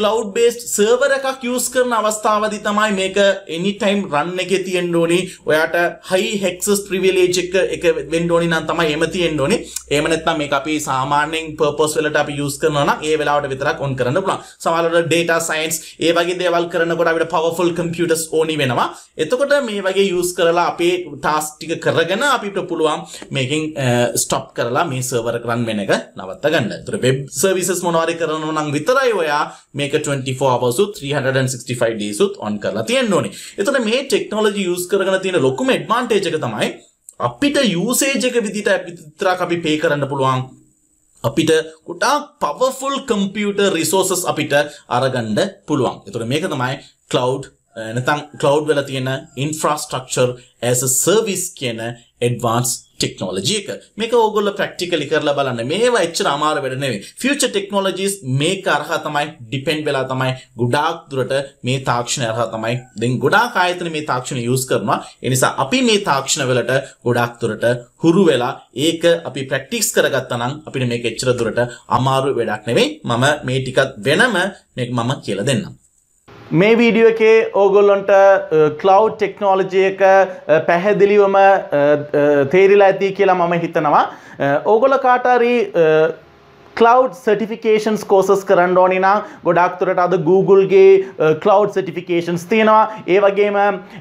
ක්ලවඩ් බේස්ඩ් සර්වර් එකක් යූස් කරන අවස්ථාවදී තමයි මේක එනි ටයිම් රන් එකේ තියෙන්න ඕනේ ඔයාට හයි හෙක්සස් ප්‍රිවිලේජ් එක එක වෙන්න ඕනේ නම් තමයි එහෙම තියෙන්න ඕනේ එහෙම නැත්නම් මේක අපි සාමාන්‍යයෙන් පර්පස් වලට අපි යූස් කරනවා නම් ඒ වෙලාවට විතරක් ඔන් කරන්න කරන්න පුළුවන්. සමහරවිට data science ඒ වගේ දේවල් කරනකොට අපිට powerful computers ඕනි වෙනවා. එතකොට මේ වගේ use කරලා අපේ task ටික කරගෙන අපිට පුළුවන් මේකෙන් stop කරලා මේ server එක run වෙන එක නවත්ත ගන්න. ඒතර web services මොනවාරි කරනවා නම් විතරයි ඔයා මේක 24 hours උත් 365 days උත් on කරලා තියෙන්න ඕනේ. එතකොට මේ technology use කරගෙන තියෙන ලොකුම advantage එක තමයි අපිට යූසේජ් එක විදිහට විතරක් අපි පේ කරන්න පුළුවන් අපිට කොටා පවෆුල් කම්පියුටර් රිසෝසස් අපිට අරගන්න පුළුවන්. එතකොට මේක තමයි cloud නැත්නම් cloud වල තියෙන infrastructure as a service කියන advanced ටෙක්නෝලජි එක මේක ඕගොල්ලෝ ප්‍රැක්ටිකලි කරලා බලන්න මේවා එච්චර අමාරු වැඩ නෙවෙයි ෆියුචර් ටෙක්නොලොජිස් මේක අරහා තමයි ඩිපෙන්ඩ් වෙලා තමයි ගොඩාක් දුරට මේ තාක්ෂණය අරහා තමයි දැන් ගොඩාක් ආයතන මේ තාක්ෂණය යූස් කරනවා ඒ නිසා අපි මේ තාක්ෂණ වලට ගොඩාක් දුරට හුරු වෙලා ඒක අපි ප්‍රැක්ටිස් කරගත්තා නම් අපිට මේක එච්චර දුරට අමාරු වැඩක් නෙවෙයි මම මේ ටිකක් වෙනම මේක මම කියලා දෙන්නම් මේ වීඩියෝ එකේ ඕගොල්ලොන්ට කලව් ටෙක්නෝලජය එක පැහැදිලිවම තේරිලා ඇති කියලා මම හිතනවා. ඕගොල කාටරී කලව් සටිෆිකේන්ස් කෝසස් කරන්න ඕනි නම් ගොඩක්තුරට අද Googleගේ කලව් සටිෆිකේන්ස් තියෙනවා ඒ වගේම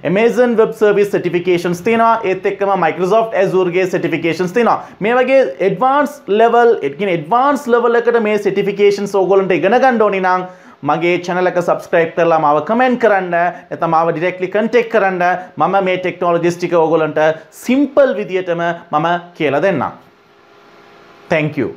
Amazon Web Service සටිෆිකේන්ස් තියෙනවා ඒත් එක්කම Microsoft Azureගේ සටිෆිකේන්ස් තියෙනවා මේ වගේ advanced level ඒ කියන්නේ advanced level එකට මේ සටිෆිකේන්ස් ඕගොල්ලන්ට ඉගෙන ගන්න ඕනි නම් මගේ channel එක subscribe කරලා මාව comment කරන්න නැත්නම් මාව directly contact කරන්න මම මේ technologies ටික ඕගොල්ලන්ට simple විදියටම මම කියලා දෙන්නම් thank you